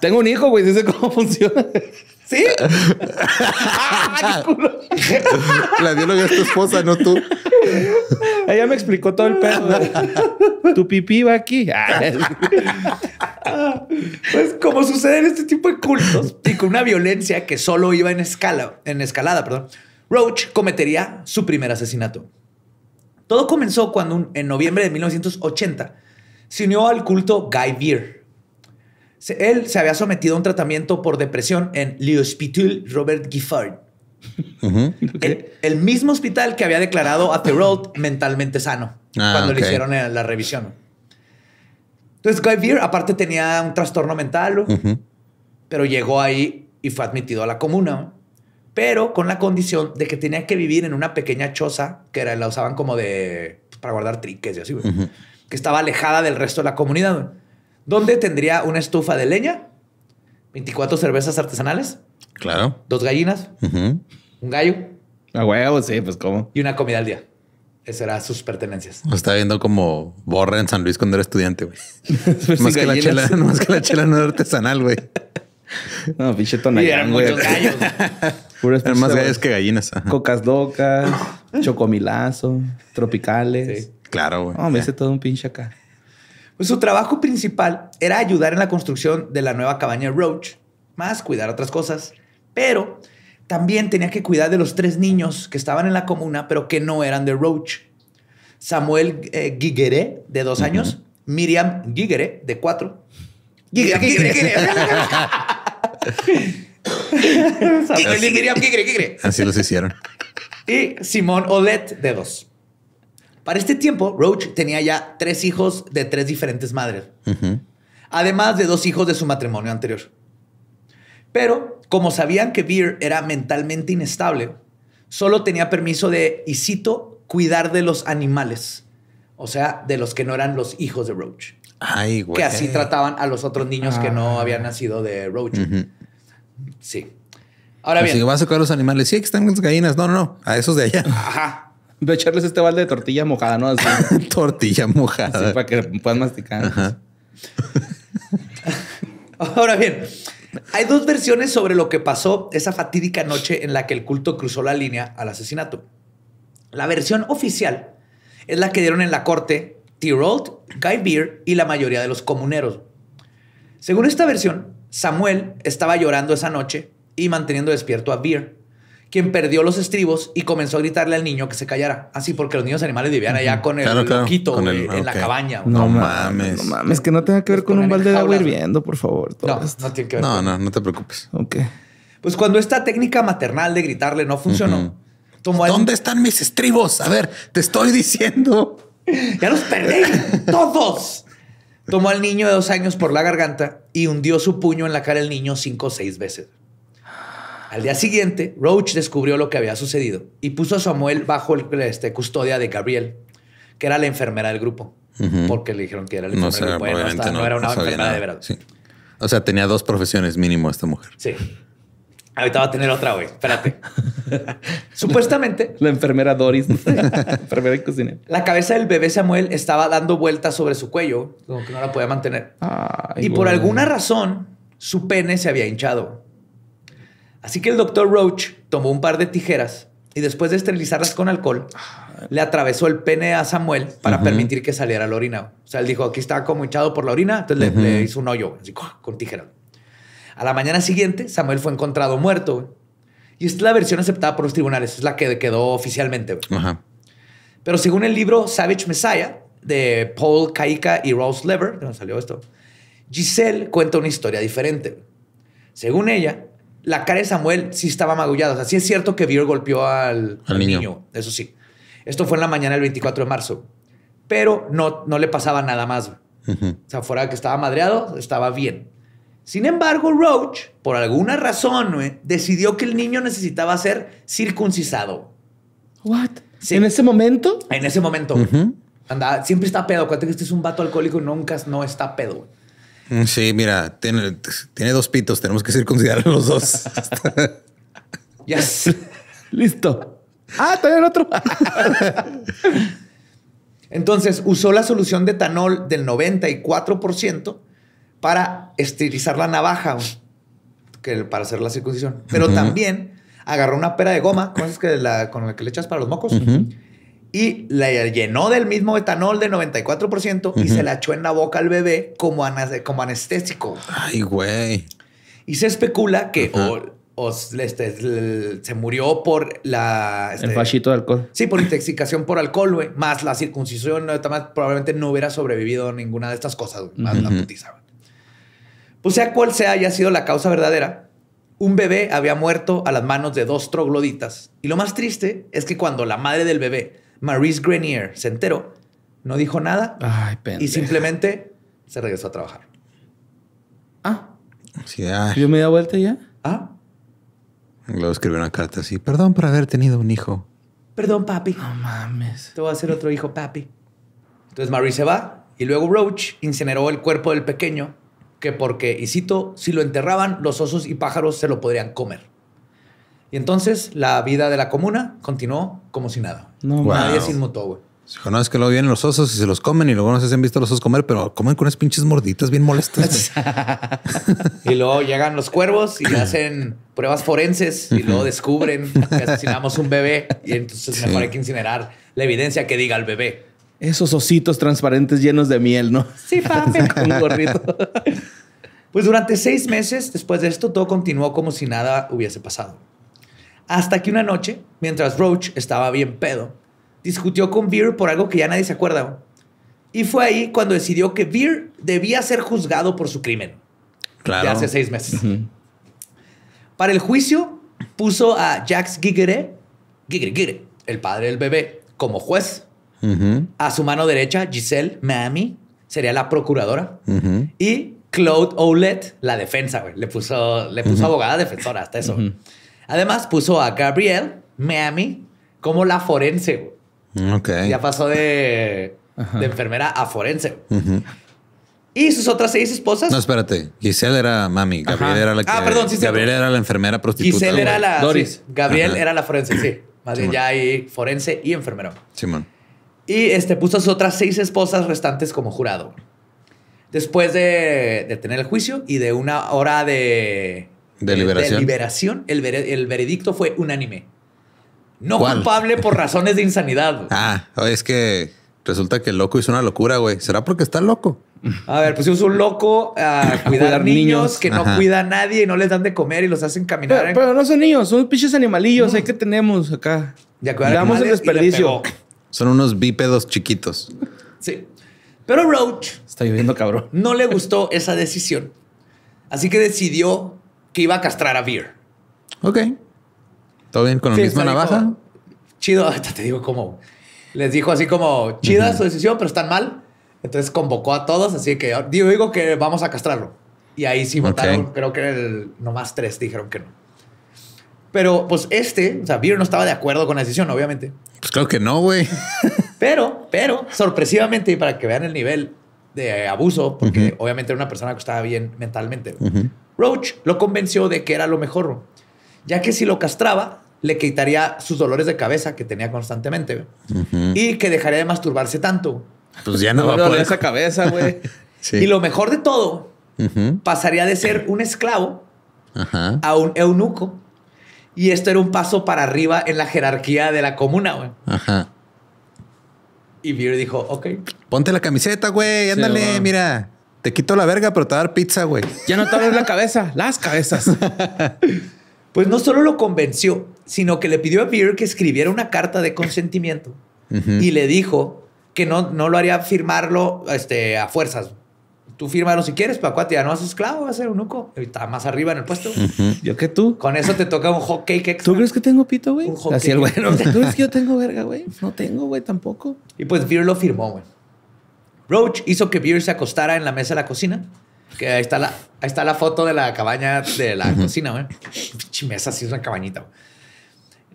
tengo un hijo, güey, dice cómo funciona. Sí. La dióloga es tu esposa, no tú. Ella me explicó todo el pedo. Tu pipí va aquí. Ah. pues como sucede en este tipo de cultos y con una violencia que solo iba en escala, en escalada, perdón, Roach cometería su primer asesinato. Todo comenzó cuando en noviembre de 1980 se unió al culto Guy Beer él se había sometido a un tratamiento por depresión en Hospital Robert Gifford. el, mismo hospital que había declarado a road mentalmente sano ah, cuando le hicieron la revisión. Entonces, Guy Beer, aparte, tenía un trastorno mental, pero llegó ahí y fue admitido a la comuna, pero con la condición de que tenía que vivir en una pequeña choza que era, la usaban como de pues, para guardar triques y así, que estaba alejada del resto de la comunidad. ¿Dónde tendría una estufa de leña, 24 cervezas artesanales. Claro. Dos gallinas, un gallo. A huevo, sí, pues cómo. Y una comida al día. Esas eran sus pertenencias. Me estaba viendo como borra en San Luis cuando era estudiante, güey. Pues más, que la chela, más que la chela no era artesanal, güey. No, pinche tonallán, güey. muchos gallos. Puras eran más gallos que gallinas. Cocas locas, chocomilazo, tropicales. Sí. Claro, güey. No, me hice todo un pinche acá. Pues su trabajo principal era ayudar en la construcción de la nueva cabaña Roach, más cuidar otras cosas, pero también tenía que cuidar de los tres niños que estaban en la comuna, pero que no eran de Roach. Samuel eh, de dos años, Miriam Guigueré, de cuatro. Guigueré, Guigueré, Guigueré. Así los hicieron. Y Simón Olet, de dos. Para este tiempo, Roach tenía ya tres hijos de tres diferentes madres, además de dos hijos de su matrimonio anterior. Pero, como sabían que Beer era mentalmente inestable, solo tenía permiso de, y cito, cuidar de los animales. O sea, de los que no eran los hijos de Roach. Ay, güey. Que así trataban a los otros niños que no ah. habían nacido de Roach. Sí. Ahora pues bien. Si vas a cuidar los animales, sí, que están las gallinas. No, no, no. A esos de allá. Ajá de echarles este balde de tortilla mojada, ¿no? tortilla mojada. para que puedan masticar. Ahora bien, hay dos versiones sobre lo que pasó esa fatídica noche en la que el culto cruzó la línea al asesinato. La versión oficial es la que dieron en la corte Tyrold, Guy Beer y la mayoría de los comuneros. Según esta versión, Samuel estaba llorando esa noche y manteniendo despierto a Beer quien perdió los estribos y comenzó a gritarle al niño que se callara. Así porque los niños animales vivían allá con el claro, en la cabaña. No, mames. No mames, que no tenga que ver con un balde de agua hirviendo, por favor. no, no tiene que ver. No, no, no te preocupes. Ok. Pues cuando esta técnica maternal de gritarle no funcionó, ¿Dónde están mis estribos? A ver, te estoy diciendo. ya los perdí todos. Tomó al niño de dos años por la garganta y hundió su puño en la cara del niño cinco o seis veces. Al día siguiente, Roach descubrió lo que había sucedido y puso a Samuel bajo el, este, custodia de Gabriel, que era la enfermera del grupo, porque le dijeron que era la enfermera no sé, del no, era una enfermera de verdad. O sea, tenía dos profesiones mínimo esta mujer. Sí. Ahorita va a tener otra, güey. Espérate. Supuestamente. La enfermera Doris. la enfermera de cocina. La cabeza del bebé Samuel estaba dando vueltas sobre su cuello, como que no la podía mantener. y por alguna razón, su pene se había hinchado. Así que el doctor Roach tomó un par de tijeras y después de esterilizarlas con alcohol, ah. le atravesó el pene a Samuel para permitir que saliera la orina. O sea, él dijo, aquí está como hinchado por la orina, entonces le, hizo un hoyo así, con tijera. A la mañana siguiente, Samuel fue encontrado muerto. Y esta es la versión aceptada por los tribunales, es la que quedó oficialmente. Pero según el libro Savage Messiah de Paul Kaika y Rose Lever, salió esto, Giselle cuenta una historia diferente. Según ella, la cara de Samuel sí estaba magullada. O sea, sí es cierto que Beer golpeó al, niño. Eso sí. Esto fue en la mañana del 24 de marzo. Pero no, no le pasaba nada más. O sea, fuera que estaba madreado, estaba bien. Sin embargo, Roach, por alguna razón, decidió que el niño necesitaba ser circuncisado. ¿What? ¿En ese momento? En ese momento. Anda, siempre está pedo. Cuéntate que este es un vato alcohólico y nunca no está pedo. Mm, sí, mira, tiene, dos pitos, tenemos que circuncidar a los dos. yes. Listo. Ah, todavía el otro. Entonces usó la solución de etanol del 94% para esterilizar la navaja que para hacer la circuncisión. Pero también agarró una pera de goma, con, que la, con la que le echas para los mocos, y la llenó del mismo etanol de 94% y se la echó en la boca al bebé como, anestésico. Ay, güey. Y se especula que este, se murió por la... Este, el vahito de alcohol. Sí, por intoxicación por alcohol, güey. Más la circuncisión, probablemente no hubiera sobrevivido a ninguna de estas cosas, Más Pues sea cual sea haya sido la causa verdadera, un bebé había muerto a las manos de dos trogloditas. Y lo más triste es que cuando la madre del bebé Maurice Grenier se enteró, no dijo nada y simplemente se regresó a trabajar. Ah. Sí, Yo me da vuelta ya. Ah. Luego escribió una carta así. Perdón por haber tenido un hijo. Perdón, papi. No mames. Te voy a hacer otro hijo, papi. Entonces Marie se va y luego Roach incineró el cuerpo del pequeño que porque, y cito, si lo enterraban, los osos y pájaros se lo podrían comer. Y entonces la vida de la comuna continuó como si nada. Nadie se inmutó, güey. no, es que luego vienen los osos y se los comen y luego no sé si han visto los osos comer, pero comen con unas pinches morditas bien molestas. y luego llegan los cuervos y hacen pruebas forenses y luego descubren que asesinamos un bebé y entonces me mejor hay que incinerar la evidencia que diga al bebé. Esos ositos transparentes llenos de miel, ¿no? Sí, papi. gorrito. pues durante seis meses después de esto todo continuó como si nada hubiese pasado. Hasta que una noche, mientras Roach estaba bien pedo, discutió con Beer por algo que ya nadie se acuerda. Y fue ahí cuando decidió que Beer debía ser juzgado por su crimen. Claro. De hace seis meses. Para el juicio, puso a Jax Gigere, el padre del bebé, como juez. A su mano derecha, Giselle Miami, sería la procuradora. Y Claude Oulet, la defensa, güey. Le puso, le puso abogada defensora, hasta eso. Además, puso a Gabriel, Miami como la forense. Ya pasó de, enfermera a forense. Y sus otras seis esposas. No, espérate. Giselle era mami. Gabriel era la ah, que. Ah, perdón, Gabriel era la enfermera prostituta. Giselle era la. Doris. Gabriel era la forense, sí. Más bien ya hay forense y enfermero. Simón. Y este puso a sus otras seis esposas restantes como jurado. Después de tener el juicio y de una hora de, eh, de liberación, el, veredicto fue unánime. No culpable por razones de insanidad. Ah, es que resulta que el loco hizo una locura, güey. ¿Será porque está loco? A ver, pues es un loco a cuidar, niños, que no cuida a nadie y no les dan de comer y los hacen caminar. Pero, no son niños, son pinches animalillos. ¿eh? ¿Qué tenemos acá? Ya cuidamos el desperdicio. Son unos bípedos chiquitos. Sí. Pero Roach. Está lloviendo, cabrón. No le gustó esa decisión. Así que decidió que iba a castrar a Beer. Ok. ¿Todo bien con la misma navaja? chido, te digo como... Les dijo así como, chida su decisión, pero están mal. Entonces convocó a todos, así que digo, digo que vamos a castrarlo. Y ahí sí votaron, creo que nomás tres dijeron que no. Pero pues este, o sea, Beer no estaba de acuerdo con la decisión, obviamente. Pues creo que no, güey. pero, pero, sorpresivamente, para que vean el nivel de abuso, porque obviamente era una persona que estaba bien mentalmente, Roach lo convenció de que era lo mejor, ya que si lo castraba, le quitaría sus dolores de cabeza que tenía constantemente y que dejaría de masturbarse tanto. Pues ya no, va a poder. esa cabeza, güey. Y lo mejor de todo, pasaría de ser un esclavo a un eunuco. Y esto era un paso para arriba en la jerarquía de la comuna, güey. Ajá. Y Beer dijo, ok. Ponte la camiseta, güey. Ándale, mira. Te quito la verga, pero te a dar pizza, güey. Ya no te abres la cabeza, las cabezas. pues no solo lo convenció, sino que le pidió a Beer que escribiera una carta de consentimiento y le dijo que no, no lo haría firmarlo este, a fuerzas. Tú fírmalo si quieres, pero ya no haces esclavo, vas a ser uco. Está más arriba en el puesto. Yo que tú. Con eso te toca un hot cake extra. ¿Tú crees que tengo pito, güey? Así el bueno. ¿Tú crees que yo tengo verga, güey? No tengo, güey, tampoco. Y pues Beer lo firmó, güey. Roach hizo que Beer se acostara en la mesa de la cocina. Que ahí está la, ahí está la foto de la cabaña de la cocina, güey. mesa sí es una cabañita, güey.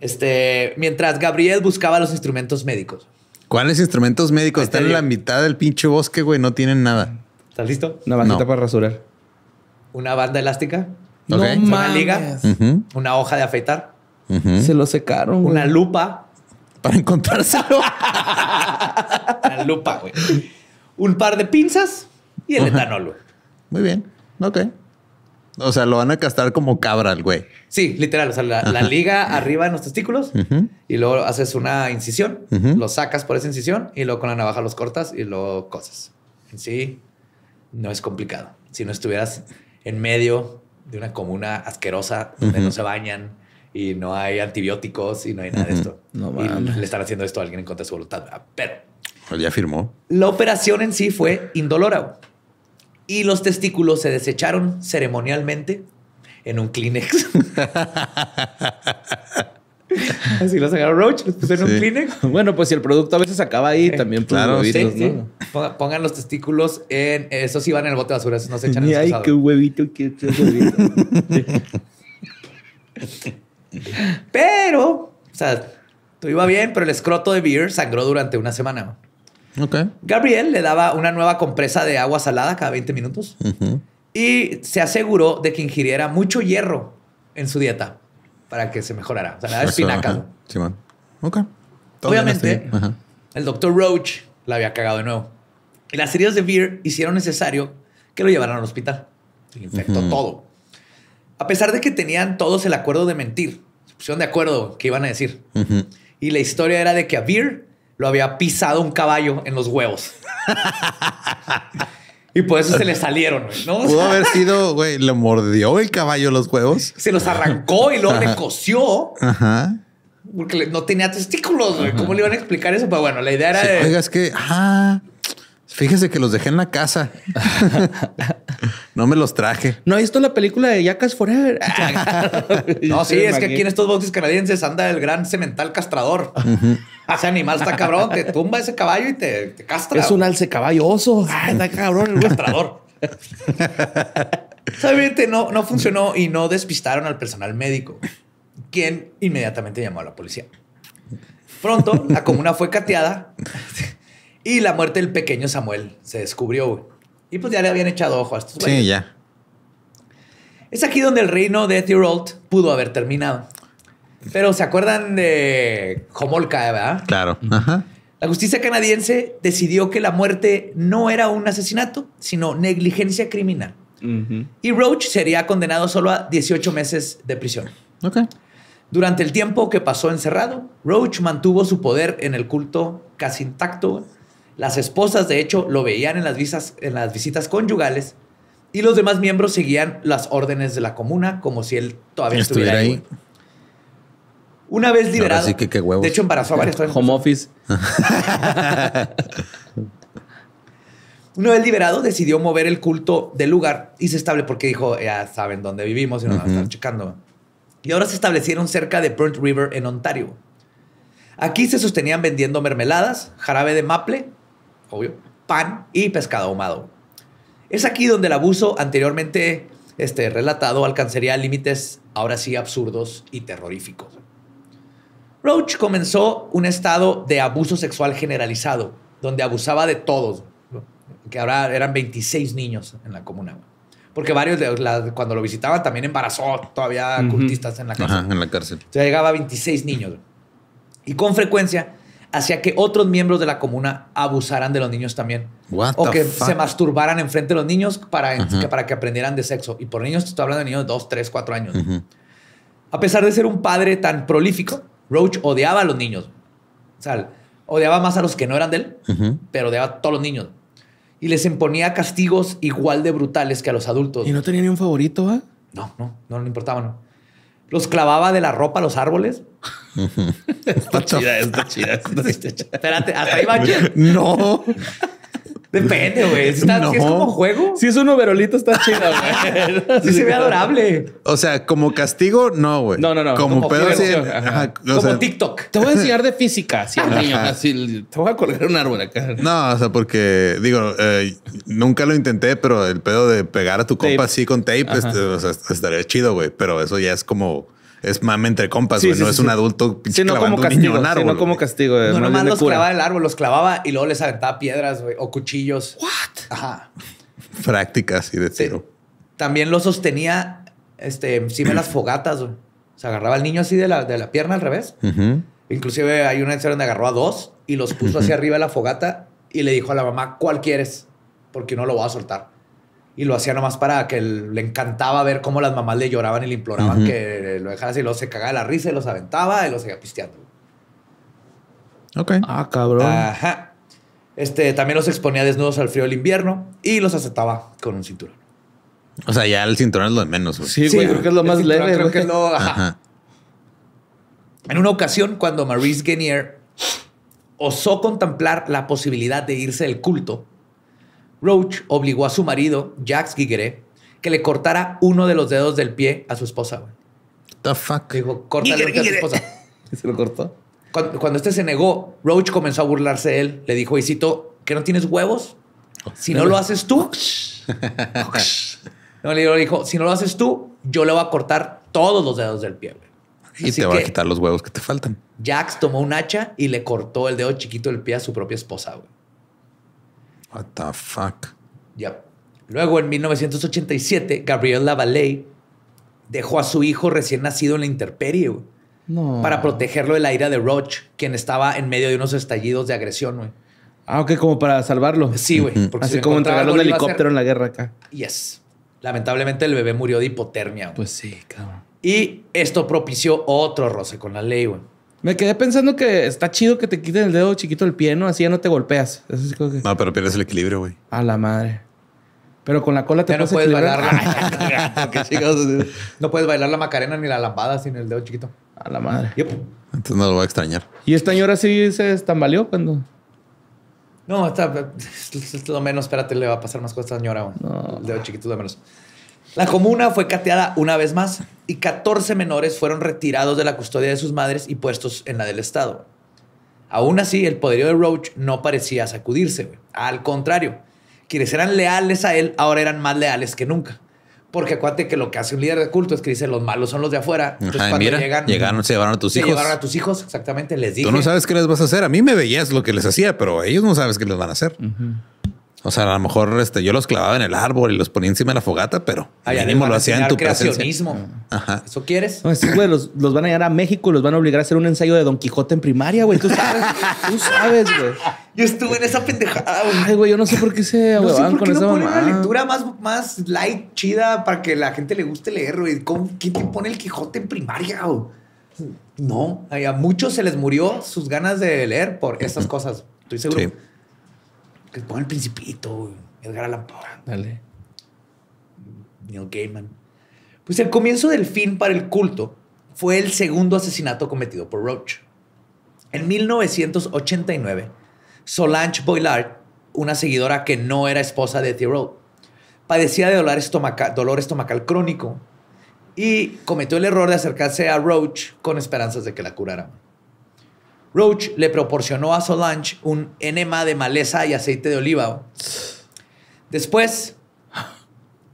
Este, mientras Gabriel buscaba los instrumentos médicos. ¿Cuáles instrumentos médicos? Están en la mitad del pinche bosque, güey. No tienen nada. ¿Estás listo? Una bandita para rasurar. Una banda elástica. No una liga. Una hoja de afeitar. Se lo secaron. Una lupa. Para encontrárselo. una lupa, güey un par de pinzas y el etanol, güey. Muy bien. Ok. O sea, lo van a castar como cabra al güey. Sí, literal. O sea, la, liga arriba en los testículos y luego haces una incisión, lo sacas por esa incisión y luego con la navaja los cortas y lo coses En sí, no es complicado. Si no estuvieras en medio de una comuna asquerosa donde no se bañan y no hay antibióticos y no hay nada de esto. No, y le están haciendo esto a alguien en contra de su voluntad. Pero ya firmó. La operación en sí fue indolora y los testículos se desecharon ceremonialmente en un Kleenex. Así lo sacaron Roach, en un Kleenex. Bueno, pues si el producto a veces acaba ahí, eh, también claro, Pongan los testículos en. Esos sí en el bote de basura, esos no se echan en el Ay, qué huevito, qué pero, o sea, todo iba bien, pero el escroto de Beer sangró durante una semana. Gabriel le daba una nueva compresa de agua salada cada 20 minutos y se aseguró de que ingiriera mucho hierro en su dieta para que se mejorara. O sea, nada de Sí, Obviamente, el doctor Roach la había cagado de nuevo. Y las heridas de Beer hicieron necesario que lo llevaran al hospital. infectó todo. A pesar de que tenían todos el acuerdo de mentir, se pusieron de acuerdo que iban a decir. Y la historia era de que a Beer lo había pisado un caballo en los huevos. Y por eso se le salieron, ¿no? Pudo haber sido, güey, le mordió el caballo los huevos. Se los arrancó y luego le cosió. Ajá. Porque no tenía testículos, güey. ¿Cómo le iban a explicar eso? Pero bueno, la idea era de. Oiga, es que. Ah, Fíjese que los dejé en la casa. no me los traje. ¿No esto visto la película de Jackass Forever? no, sí, es que aquí en estos boxes canadienses anda el gran cemental castrador. Ese animal está cabrón, te tumba ese caballo y te, castra. Es un alce caballoso. oso. Ah, cabrón, el castrador. Obviamente no, no funcionó y no despistaron al personal médico, quien inmediatamente llamó a la policía. Pronto, la comuna fue cateada. Y la muerte del pequeño Samuel se descubrió, Y pues ya le habían echado ojo a estos güeyes. Sí, ya. Es aquí donde el reino de Ethirold pudo haber terminado. Pero se acuerdan de Homolka, ¿verdad? Claro. La justicia canadiense decidió que la muerte no era un asesinato, sino negligencia criminal. Y Roach sería condenado solo a 18 meses de prisión. Durante el tiempo que pasó encerrado, Roach mantuvo su poder en el culto casi intacto las esposas, de hecho, lo veían en las, visas, en las visitas conyugales y los demás miembros seguían las órdenes de la comuna como si él todavía estuviera, ahí. Una vez liberado. De hecho, embarazó a varias Home office. Una vez liberado, decidió mover el culto del lugar y se estable porque dijo, ya saben dónde vivimos y nos van a estar checando. Y ahora se establecieron cerca de Burnt River en Ontario. Aquí se sostenían vendiendo mermeladas, jarabe de maple obvio, pan y pescado ahumado. Es aquí donde el abuso anteriormente este, relatado alcanzaría límites ahora sí absurdos y terroríficos. Roach comenzó un estado de abuso sexual generalizado, donde abusaba de todos, que ahora eran 26 niños en la comuna. Porque varios de cuando lo visitaban también embarazó todavía cultistas en la cárcel. en la cárcel. O sea, llegaba a 26 niños. Y con frecuencia hacía que otros miembros de la comuna abusaran de los niños también. o que se masturbaran enfrente de los niños para, que, para que aprendieran de sexo. Y por niños, estoy hablando de niños de 2, 3, 4 años. A pesar de ser un padre tan prolífico, Roach odiaba a los niños. O sea, odiaba más a los que no eran de él, pero odiaba a todos los niños. Y les imponía castigos igual de brutales que a los adultos. ¿Y no tenía ni un favorito, ¿eh? No, no, no le importaba, no. Los clavaba de la ropa a los árboles. está chida, está chida, está chida. Espérate, hasta ahí va. No. Depende, güey. Si, es como juego. Si es un overolito, está chido, güey. sí, se ve adorable. O sea, como castigo, no, güey. No, no, no. Como, pedo, como TikTok. Te voy a enseñar de física. el niño. Así, ah, te voy a colgar un árbol acá. No, o sea, porque, digo, eh, nunca lo intenté, pero el pedo de pegar a tu copa compa así con tape, este, o sea, estaría chido, güey. Pero eso ya es como es mame entre compas, güey. no es un adulto pinche no como castigo, un no como castigo. No, nomás los clavaba el árbol, los clavaba y luego les aventaba piedras, o cuchillos. What? Ajá. Prácticas y de tiro. También lo sostenía este, encima de las fogatas, güey. Se agarraba al niño así de la, de la pierna al revés. Inclusive hay una escena donde agarró a dos y los puso hacia arriba de la fogata y le dijo a la mamá, ¿cuál quieres? Porque no lo voy a soltar y lo hacía nomás para que le encantaba ver cómo las mamás le lloraban y le imploraban que lo dejara así. Y luego se cagaba de la risa y los aventaba y los seguía pisteando. Ok. Ah, cabrón. Ajá. Este, también los exponía desnudos al frío del invierno y los aceptaba con un cinturón. O sea, ya el cinturón es lo de menos. Sí, sí, creo que es lo más leve. Creo que es Ajá. En una ocasión, cuando Maurice Guénier osó contemplar la posibilidad de irse del culto, Roach obligó a su marido, Jax Guigre, que le cortara uno de los dedos del pie a su esposa. Güey. The fuck. Dijo, córtale a tu esposa. ¿Y se lo cortó? Cuando, este se negó, Roach comenzó a burlarse de él. Le dijo, y ¿que no tienes huevos? Si no lo haces tú... no, le dijo, si no lo haces tú, yo le voy a cortar todos los dedos del pie. Y te va a quitar los huevos que te faltan. Jax tomó un hacha y le cortó el dedo chiquito del pie a su propia esposa. Güey. What the fuck. Ya. Luego, en 1987, Gabriel Lavalley dejó a su hijo recién nacido en la intemperie, güey. No. Para protegerlo de la ira de Roach, quien estaba en medio de unos estallidos de agresión, güey. Ah, ok, como para salvarlo. Sí, güey. Así como entregarle un helicóptero en la guerra acá. Yes. Lamentablemente el bebé murió de hipotermia. Pues sí, cabrón. Y esto propició otro roce con la ley, güey. Me quedé pensando que está chido que te quiten el dedo chiquito del pie, ¿no? Así ya no te golpeas. No, pero pierdes el equilibrio, güey. A la madre. Pero con la cola te ya no puedes bailar. La... no puedes bailar la macarena ni la lampada sin el dedo chiquito. A la madre. Entonces no lo voy a extrañar. ¿Y esta señora sí se estambaleó cuando? No, está, lo menos. Espérate, le va a pasar más cosas a esta señora. Güey. No. El dedo chiquito lo menos. La comuna fue cateada una vez más y 14 menores fueron retirados de la custodia de sus madres y puestos en la del Estado. Aún así, el poderío de Roach no parecía sacudirse. Al contrario, quienes eran leales a él ahora eran más leales que nunca. Porque acuérdate que lo que hace un líder de culto es que dice los malos son los de afuera. Entonces, cuando llegaron, se llevaron a tus hijos. Se llevaron a tus hijos, exactamente. Les dije. Tú no sabes qué les vas a hacer. A mí me veías lo que les hacía, pero ellos no sabes qué les van a hacer. O sea, a lo mejor este, yo los clavaba en el árbol y los ponía encima de la fogata, pero Ay, ánimo lo hacía en tu creacionismo. Ajá. ¿Eso quieres? sí, los, van a llevar a México, y los van a obligar a hacer un ensayo de Don Quijote en primaria, güey. Tú sabes, tú sabes, güey. Yo estuve en esa pendejada, güey. Ay, güey, yo no sé por qué se no sé por qué no una lectura más, más light, chida, para que la gente le guste leer, güey. ¿Quién te pone el Quijote en primaria, güey? No, a muchos se les murió sus ganas de leer por esas cosas. Estoy seguro. Pon el Principito, Edgar Allan Poe. Dale. Neil Gaiman. Pues el comienzo del fin para el culto fue el segundo asesinato cometido por Roach. En 1989, Solange Boylard, una seguidora que no era esposa de Thoreau, padecía de dolor estomacal, dolor estomacal crónico y cometió el error de acercarse a Roach con esperanzas de que la curara. Roach le proporcionó a Solange un enema de maleza y aceite de oliva. Después,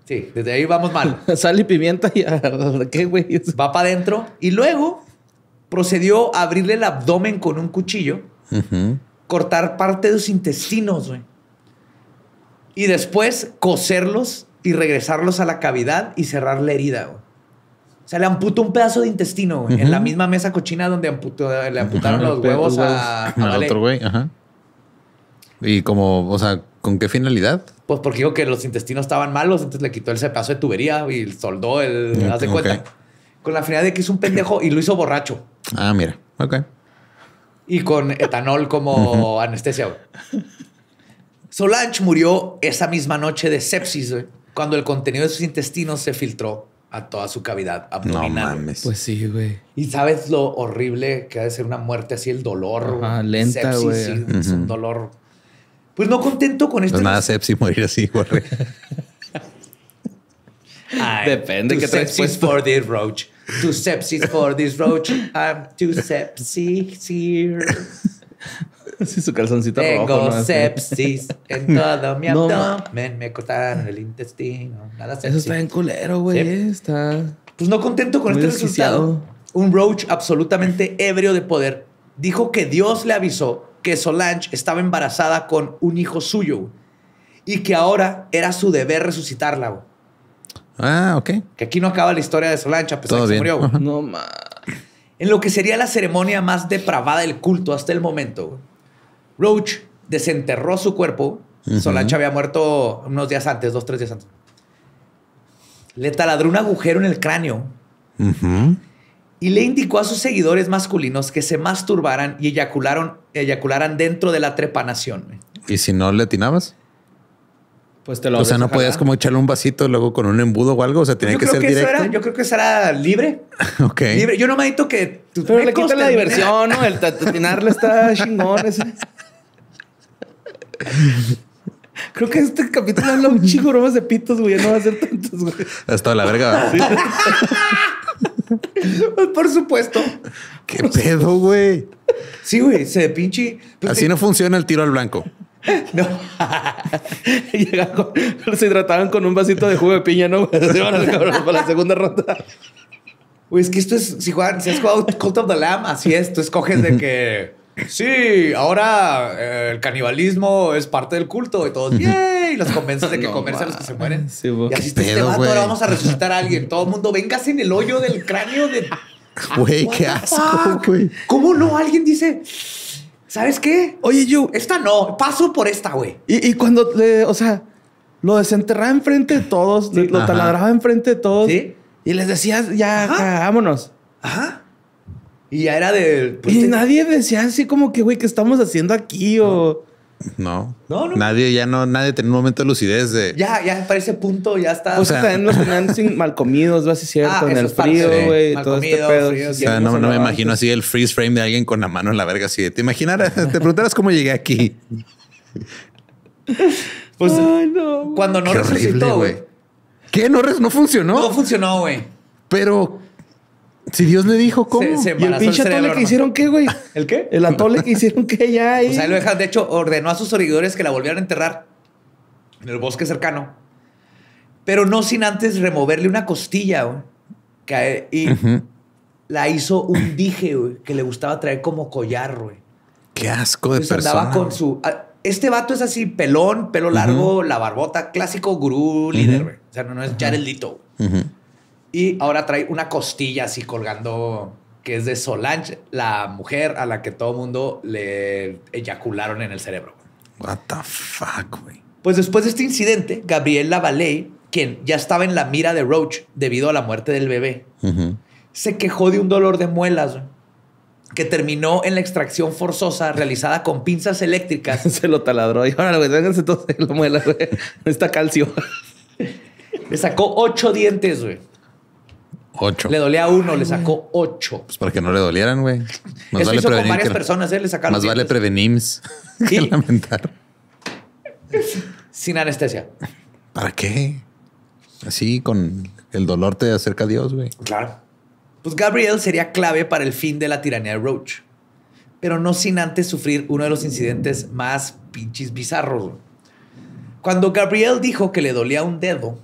sí, desde ahí vamos mal. Sal y pimienta y qué güey. Va para adentro y luego procedió a abrirle el abdomen con un cuchillo, cortar parte de sus intestinos, güey. Y después coserlos y regresarlos a la cavidad y cerrar la herida, güey. O sea, le amputó un pedazo de intestino, En la misma mesa cochina donde le amputaron los, huevos, a, a otro güey. Ajá. Y como, o sea, ¿con qué finalidad? Pues porque dijo que los intestinos estaban malos, entonces le quitó ese pedazo de tubería y soldó el... haz de cuenta. Con la finalidad de que es un pendejo y lo hizo borracho. Ah, mira. Ok. Y con etanol como anestesia, güey. Solange murió esa misma noche de sepsis, cuando el contenido de sus intestinos se filtró a toda su cavidad abdominal. No mames. Pues sí, güey. Y sabes lo horrible que ha de ser una muerte así, el dolor. Ah, lenta, güey. Sí, Es un dolor. Pues no contento con esto. No pues nada, sepsis morir así, güey. Ay, Depende que too sepsis for this roach. Too sepsis for this roach. I'm too sepsis here. Sí, su calzoncito rojo. Tengo sepsis en todo mi no, Me cortaron el intestino. Nada Eso está en culero, güey. Eh, está. Pues no contento con este Un Roach absolutamente ebrio de poder dijo que Dios le avisó que Solange estaba embarazada con un hijo suyo y que ahora era su deber resucitarla. Ah, ok. Que aquí no acaba la historia de Solange, a pesar de que se murió. No más. En lo que sería la ceremonia más depravada del culto hasta el momento, güey. Roach desenterró su cuerpo. Solancha había muerto unos días antes, dos, tres días antes. Le taladró un agujero en el cráneo y le indicó a sus seguidores masculinos que se masturbaran y eyacularon, eyacularan dentro de la trepanación. ¿Y si no le atinabas? Pues te lo o sea, no podías como echarle un vasito luego con un embudo o algo. O sea, pues tenía que ser directo. yo creo que eso era libre. ok. Yo no me que Pero le la diversión, ¿no? El tatinarle está chingón. Creo que este capítulo habla un chico bromas de pitos, güey. No va a ser tantos, güey. Hasta la verga. Pues, por supuesto. ¿Qué pedo, güey? Sí, güey, se pinche. Así no funciona el tiro al blanco. No. se hidrataban con un vasito de jugo de piña, ¿no? Se van al para la segunda ronda. Güey, es que esto es, si, si has jugado Cult of the Lamb, así es, tú escoges de que Sí, ahora eh, el canibalismo es parte del culto Y todos. y Los convences de que comerse a los que se mueren. y así te este vato, ahora vamos a resucitar a alguien. Todo el mundo, vengas en el hoyo del cráneo de. Güey, qué asco, güey. ¿Cómo no? Alguien dice. ¿Sabes qué? Oye, yo. Esta no, paso por esta, güey. Y, cuando, o sea, lo desenterraba enfrente de todos, lo taladraba enfrente de todos. Y les decías, ya, vámonos. Ajá. Y ya era de. Pues, y nadie decía así como que, güey, ¿qué estamos haciendo aquí? O. No. No, no. Nadie ya no, nadie tenía un momento de lucidez de. Ya, ya para ese punto ya está. O sea, nos sin mal comidos, ¿no? Así cierto, ah, en el frío, güey, sí. todo este pedo. o sea, no, no me imagino así el freeze frame de alguien con la mano en la verga así. De, te imaginaras, te preguntarás cómo llegué aquí. pues Ay, no, cuando no Qué resucitó, güey. ¿Qué? ¿No, no funcionó? No funcionó, güey. Pero si Dios le dijo, ¿cómo? y el pinche atole que hicieron, ¿qué, güey? ¿El qué? El atole que hicieron, ¿qué? Ya O sea, lo deja, de hecho, ordenó a sus seguidores que la volvieran a enterrar en el bosque cercano. Pero no sin antes removerle una costilla, güey. y la hizo un dije, güey, que le gustaba traer como collar, güey. Qué asco de persona. Andaba con su... Ah, este vato es así, pelón, pelo largo, la barbota, clásico gurú líder, güey. O sea, no, es Jared Lito, y ahora trae una costilla así colgando, que es de Solange, la mujer a la que todo mundo le eyacularon en el cerebro. What the fuck, güey. Pues después de este incidente, Gabriel Lavallee, quien ya estaba en la mira de Roach debido a la muerte del bebé, se quejó de un dolor de muelas que terminó en la extracción forzosa realizada con pinzas eléctricas. se lo taladró y ahora, güey, vénganse todos en la muela, güey. Está calcio. Le sacó ocho dientes, güey. Ocho. Le dolía uno, le sacó ocho. Pues para que no le dolieran, güey. Eso vale hizo prevenir con varias personas, ¿eh? Le sacaron. Más vale prevenims lamentar. Sin anestesia. ¿Para qué? Así con el dolor te acerca a Dios, güey. Claro. Pues Gabriel sería clave para el fin de la tiranía de Roach. Pero no sin antes sufrir uno de los incidentes más pinches bizarros. Cuando Gabriel dijo que le dolía un dedo,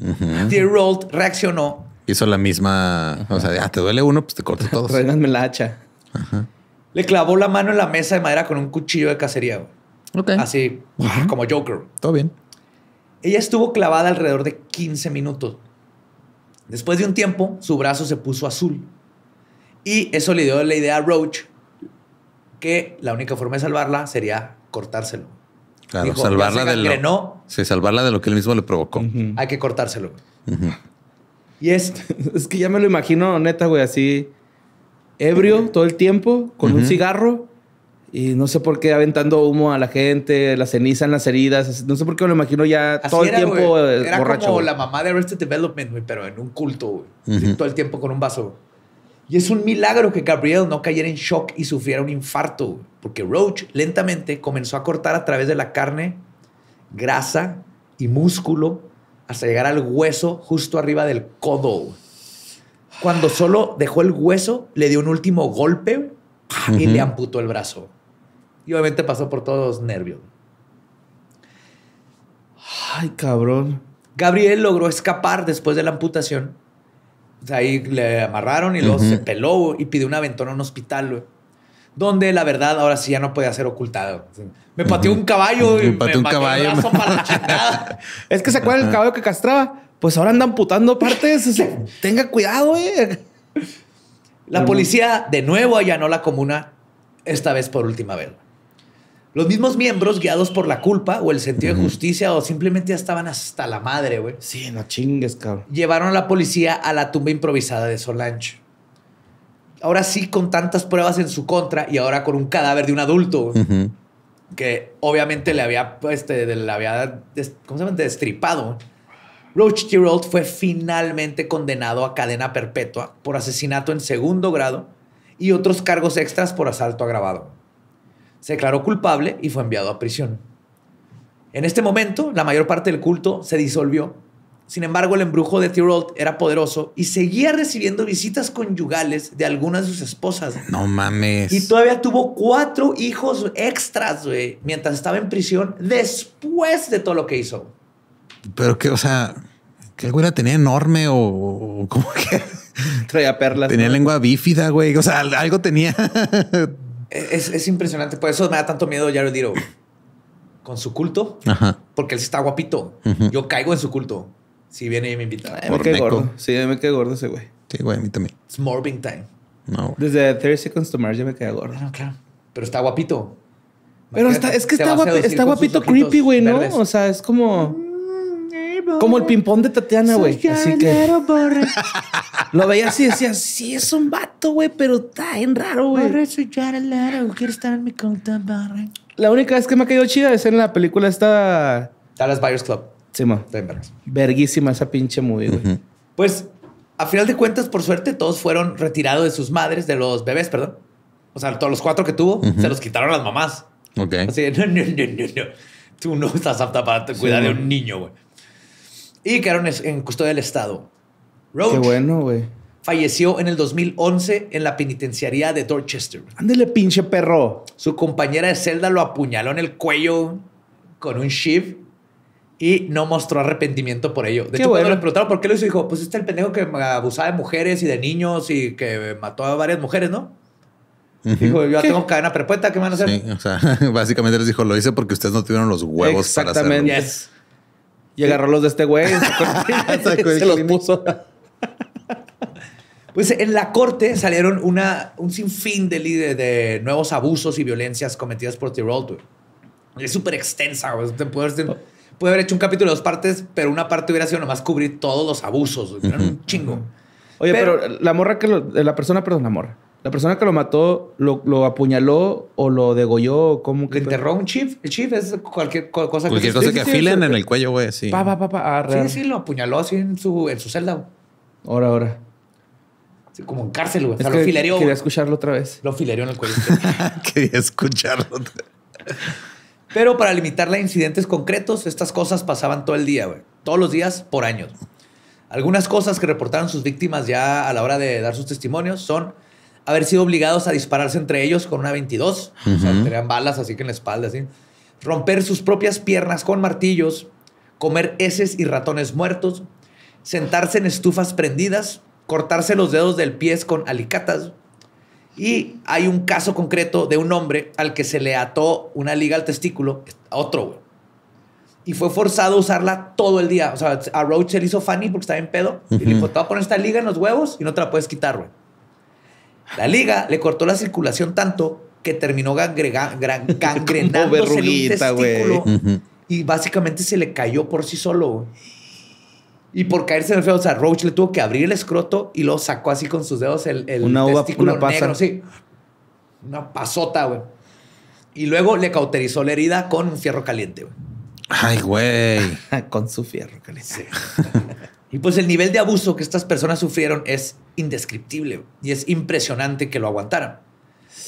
uh reaccionó hizo la misma. O sea, ah, te duele uno, pues te corto todos. Reynasme la hacha. Ajá. Le clavó la mano en la mesa de madera con un cuchillo de cacería. Okay. Así como Joker. Todo bien. Ella estuvo clavada alrededor de 15 minutos. Después de un tiempo, su brazo se puso azul. Y eso le dio la idea a Roach que la única forma de salvarla sería cortárselo. Claro, salvarla de lo, sí, salvarla de lo que él mismo le provocó. Hay que cortárselo. Ajá. Y es, es que ya me lo imagino, neta, güey, así ebrio todo el tiempo, con un cigarro y no sé por qué aventando humo a la gente, la ceniza en las heridas. No sé por qué me lo imagino ya todo el tiempo eh, Era borracho. como la mamá de Arrested Development, güey, pero en un culto, güey. todo el tiempo con un vaso. Y es un milagro que Gabriel no cayera en shock y sufriera un infarto, porque Roach lentamente comenzó a cortar a través de la carne grasa y músculo hasta llegar al hueso justo arriba del codo. Cuando solo dejó el hueso, le dio un último golpe y le amputó el brazo. Y obviamente pasó por todos nervios. Ay, cabrón. Gabriel logró escapar después de la amputación. ahí le amarraron y luego se peló y pidió un aventón a un hospital donde la verdad ahora sí ya no podía ser ocultado. Me pateó un caballo y me pateó un caballo. para la es que se acuerdan el caballo que castraba. Pues ahora andan putando partes. tenga cuidado, güey. La policía de nuevo allanó la comuna, esta vez por última vez. Los mismos miembros, guiados por la culpa o el sentido de justicia, o simplemente ya estaban hasta la madre, güey. Sí, no chingues, cabrón. Llevaron a la policía a la tumba improvisada de Solancho ahora sí con tantas pruebas en su contra y ahora con un cadáver de un adulto. Que obviamente le había, este, había, ¿cómo se llama? Destripado. Roach fue finalmente condenado a cadena perpetua por asesinato en segundo grado y otros cargos extras por asalto agravado. Se declaró culpable y fue enviado a prisión. En este momento, la mayor parte del culto se disolvió sin embargo, el embrujo de Tyrold era poderoso y seguía recibiendo visitas conyugales de algunas de sus esposas. No mames. Y todavía tuvo cuatro hijos extras, güey, mientras estaba en prisión después de todo lo que hizo. Pero que, o sea, que el güey la tenía enorme o, como que. Traía perlas. Tenía lengua bífida, güey. O sea, algo tenía. E-, es, impresionante. Por eso me da tanto miedo ya lo digo. Con su culto. Ajá. Porque él está guapito. Yo caigo en su culto. Si viene y me invita. me quedé gordo. Sí, me quedé gordo ese güey. Sí, güey, a mí también. It's morbing time. No. Desde 30 Seconds to Mars ya me quedé gordo. Claro, ah, claro. Pero está guapito. Pero está, es que está, guapito creepy, güey, ¿no? O sea, es como... Mm, como el ping-pong de Tatiana, güey. Así que... Lo veía así y decía, sí es un vato, güey, pero está en raro, güey. La única vez que me ha caído chida es en la película esta... Dallas Buyers Club. Sí, ma. Verguísima esa pinche movie, güey. Pues, a final de cuentas, por suerte, todos fueron retirados de sus madres, de los bebés, perdón. O sea, todos los cuatro que tuvo, se los quitaron las mamás. Ok. Así, no, no, no, no. Tú no estás apta para cuidar de un niño, güey. Y quedaron en custodia del Estado. Roach Qué bueno, güey. Falleció en el 2011 en la penitenciaría de Dorchester. Ándele, pinche perro. Su compañera de celda lo apuñaló en el cuello con un shiv y no mostró arrepentimiento por ello. De hecho, cuando le preguntaron por qué lo hizo, dijo, pues este es el pendejo que abusaba de mujeres y de niños y que mató a varias mujeres, ¿no? Dijo, yo tengo cadena perpetua, ¿qué me van a hacer? o sea, básicamente les dijo, lo hice porque ustedes no tuvieron los huevos para hacerlo. Exactamente. Y agarró los de este güey. se, se los puso. Pues en la corte salieron una, un sinfín de, de nuevos abusos y violencias cometidas por Tirol, Es súper extensa, güey puede haber hecho un capítulo de dos partes, pero una parte hubiera sido nomás cubrir todos los abusos. Era un chingo. Oye, pero, la morra que lo, la persona, perdón, la morra. La persona que lo mató, lo, lo apuñaló o lo degolló, ¿cómo que? Le enterró un chief. El chief es cualquier cosa cualquier que. cosa que afilen en el cuello, güey, sí. Pa, pa, pa, ah, sí, sí, lo apuñaló así en su, en su celda. Ahora, ahora. Sí, como en cárcel, güey. O sea, lo Quería escucharlo otra vez. Lo filereó en el cuello. quería escucharlo otra vez. Pero para limitarla a incidentes concretos, estas cosas pasaban todo el día, Todos los días por años. Algunas cosas que reportaron sus víctimas ya a la hora de dar sus testimonios son haber sido obligados a dispararse entre ellos con una 22. O sea, tenían balas así que en la espalda, así. Romper sus propias piernas con martillos, comer heces y ratones muertos, sentarse en estufas prendidas, cortarse los dedos del pie con alicatas, y hay un caso concreto de un hombre al que se le ató una liga al testículo, a otro, güey. Y fue forzado a usarla todo el día. O sea, a Roach se le hizo Fanny porque estaba en pedo. Y le dijo, te a poner esta liga en los huevos y no te la puedes quitar, güey. La liga le cortó la circulación tanto que terminó gangrenándose el testículo. Y básicamente se le cayó por sí solo, güey. Y por caerse en el feo, o sea, Roach le tuvo que abrir el escroto y lo sacó así con sus dedos el, el una testículo una negro. Sí. Una pasota, güey. Y luego le cauterizó la herida con un fierro caliente, güey. Ay, güey. con su fierro caliente. y pues el nivel de abuso que estas personas sufrieron es indescriptible y es impresionante que lo aguantaran.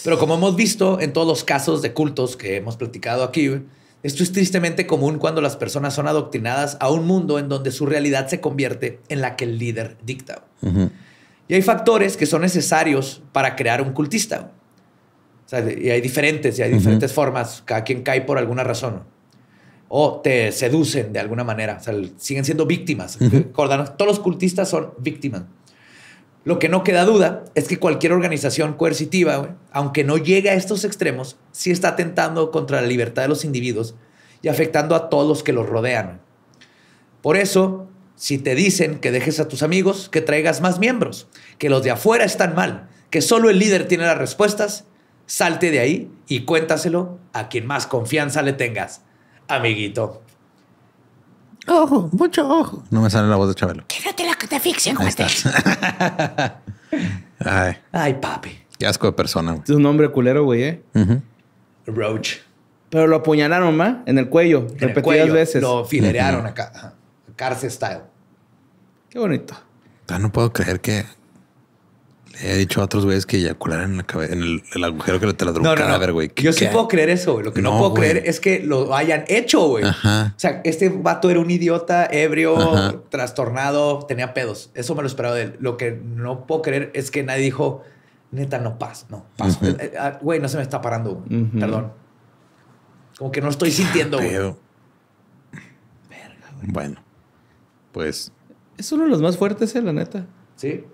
Pero como hemos visto en todos los casos de cultos que hemos platicado aquí, güey, esto es tristemente común cuando las personas son adoctrinadas a un mundo en donde su realidad se convierte en la que el líder dicta. Y hay factores que son necesarios para crear un cultista. y hay diferentes, y hay diferentes formas. Cada quien cae por alguna razón. O te seducen de alguna manera. siguen siendo víctimas. Todos los cultistas son víctimas. Lo que no queda duda es que cualquier organización coercitiva, aunque no llegue a estos extremos, sí está atentando contra la libertad de los individuos y afectando a todos los que los rodean. Por eso, si te dicen que dejes a tus amigos, que traigas más miembros, que los de afuera están mal, que solo el líder tiene las respuestas, salte de ahí y cuéntaselo a quien más confianza le tengas. Amiguito. Ojo, mucho ojo. No me sale la voz de Chabelo. Quédate la que te Ay. Ay, papi. Qué asco de persona, güey. Es un nombre culero, güey, ¿eh? Roach. Pero lo apuñalaron, ¿ma? En el cuello, en repetidas el cuello, veces. Lo filerearon acá. Cárcel style. Qué bonito. Ah, no puedo creer que he dicho a otros güeyes que eyacularan en, el, agujero que te la a güey. Yo sí puedo creer eso, güey. Lo que no, puedo creer es que lo hayan hecho, güey. O sea, este vato era un idiota, ebrio, trastornado, tenía pedos. Eso me lo esperaba de él. Lo que no puedo creer es que nadie dijo, neta, no pasa, no paso. Eh, eh, ah, güey, no se me está parando. Perdón. Como que no estoy sintiendo, güey. Verga, güey. Bueno, pues. Es uno de los más fuertes, eh, la neta. Sí.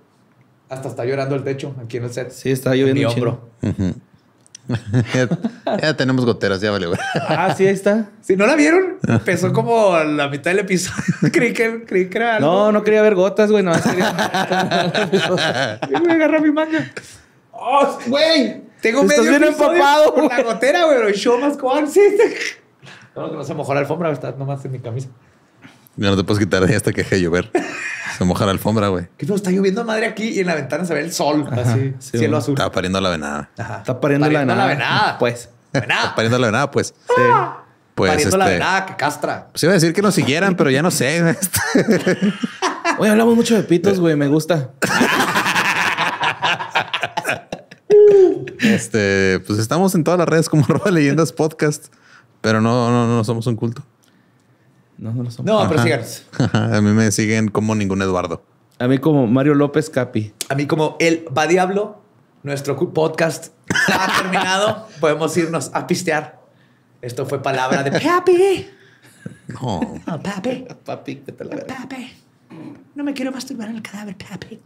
Hasta está llorando el techo aquí en el set. Sí, está lloviendo. En mi hombro. ya, tenemos goteras, ya vale. güey. ah, sí, ahí está. Si no la vieron, empezó como la mitad del episodio. creí, que, algo. No, no quería ver gotas, güey. No, me agarra mi manga. ¡Oh, güey! Tengo medio empapado por la gotera, güey. Show más con. Sí, No, no se mojó la alfombra, está nomás en mi camisa. Ya no te puedes quitar de hasta que deje de llover. Se moja la alfombra, güey. Que no, está lloviendo madre aquí y en la ventana se ve el sol, así, cielo azul. Está pariendo la venada. Ajá. Está pariendo, la venada. Pues. Venada. Está pariendo la venada, pues. Sí. Pues, pariendo la este, venada, que castra. Se pues iba a decir que nos siguieran, pero ya no sé. Oye, hablamos mucho de pitos, güey. Me gusta. este, pues estamos en todas las redes como Roba Leyendas Podcast, pero no, no, no somos un culto. No, no lo No, pero síganos. A mí me siguen como ningún Eduardo. A mí como Mario López Capi. A mí como El Va Diablo. Nuestro podcast ha terminado. Podemos irnos a pistear. Esto fue palabra de Papi. No. Oh, papi. Papi, Papi. No me quiero masturbar en el cadáver, papi.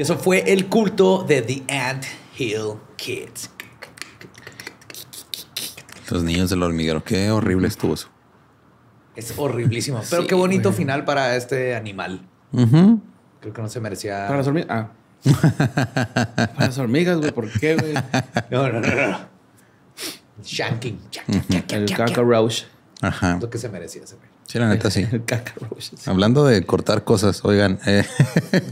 Y eso fue el culto de The Ant Hill Kids. Los niños del hormiguero, qué horrible estuvo eso. Es horriblísimo. Pero qué bonito final para este animal. Creo que no se merecía. Para las hormigas. Ah. para las hormigas, güey. ¿Por qué, güey? No, no, no, Shanking. Shanking. Uh Ajá. lo que se merecía ese güey. Sí, la neta, sí. Hablando de cortar cosas, oigan, eh,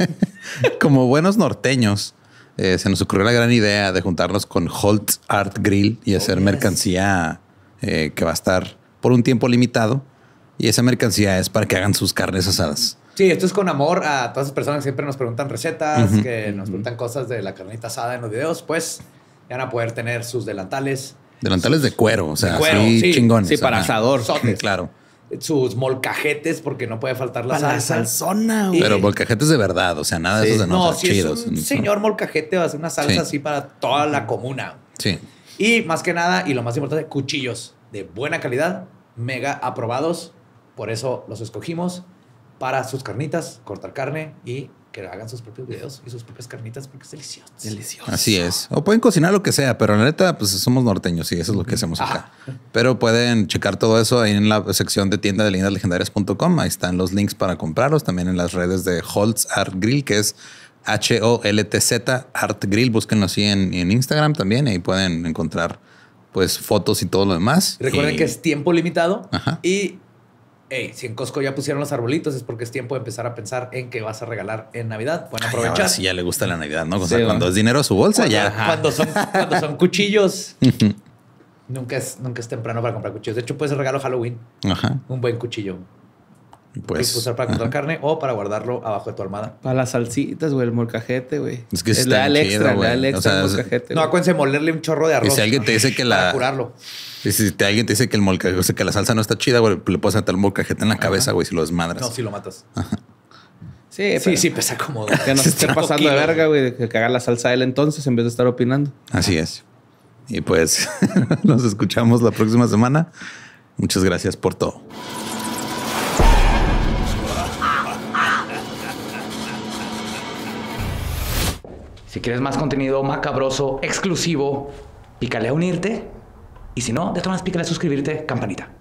como buenos norteños, eh, se nos ocurrió la gran idea de juntarnos con Holt Art Grill y hacer oh, mercancía eh, que va a estar por un tiempo limitado. Y esa mercancía es para que hagan sus carnes asadas. Sí, esto es con amor a todas las personas que siempre nos preguntan recetas, que nos preguntan cosas de la carnita asada en los videos. Pues van a poder tener sus delantales. Delantales de cuero, o sea, sí, chingones. Sí, para asador. claro sus molcajetes, porque no puede faltar la salsa. La salsona, Pero molcajetes de verdad, o sea, nada de esos de no, un señor molcajete va a hacer una salsa así para toda la comuna. Sí. Y más que nada, y lo más importante, cuchillos de buena calidad, mega aprobados. Por eso los escogimos para sus carnitas, cortar carne y hagan sus propios videos y sus propias carnitas porque es delicioso. Delicioso. Así es. O pueden cocinar lo que sea, pero la neta, pues somos norteños y eso es lo que hacemos acá. Ah. Pero pueden checar todo eso ahí en la sección de tienda de lindaslegendarias.com Ahí están los links para comprarlos. También en las redes de Holtz Art Grill, que es H-O-L-T-Z Art Grill. Búsquenlo así en, Instagram también. Ahí pueden encontrar pues fotos y todo lo demás. Recuerden que es tiempo limitado Ajá. y hey, si en Costco ya pusieron los arbolitos, es porque es tiempo de empezar a pensar en qué vas a regalar en Navidad. Bueno, aprovechar. si ya le gusta la Navidad, ¿no? O cuando es dinero a su bolsa, ya. Cuando son, cuando son cuchillos. nunca es, nunca es temprano para comprar cuchillos. De hecho, puede ser regalo Halloween. Ajá. Un buen cuchillo. Pues, pues. usar para cortar carne o para guardarlo abajo de tu almohada. Para las salsitas, güey, el molcajete, güey. Es que es la extra, le da el extra o el molcajete. No, acuérdense molerle un chorro de arroz. Y si alguien te dice que la. curarlo. Y si alguien te dice que el molcajete, que la salsa no está chida, güey, le puedes meter el molcajete en la cabeza, güey, si lo desmadras. No, si lo matas. Ajá. Sí, sí, sí, pesa como. Que no se esté pasando de verga, güey, que cagar la salsa él entonces en vez de estar opinando. Así es. Y pues nos escuchamos la próxima semana. Muchas gracias por todo. Si quieres más contenido macabroso, exclusivo, pícale a unirte. Y si no, de todas maneras, pícale a suscribirte, campanita.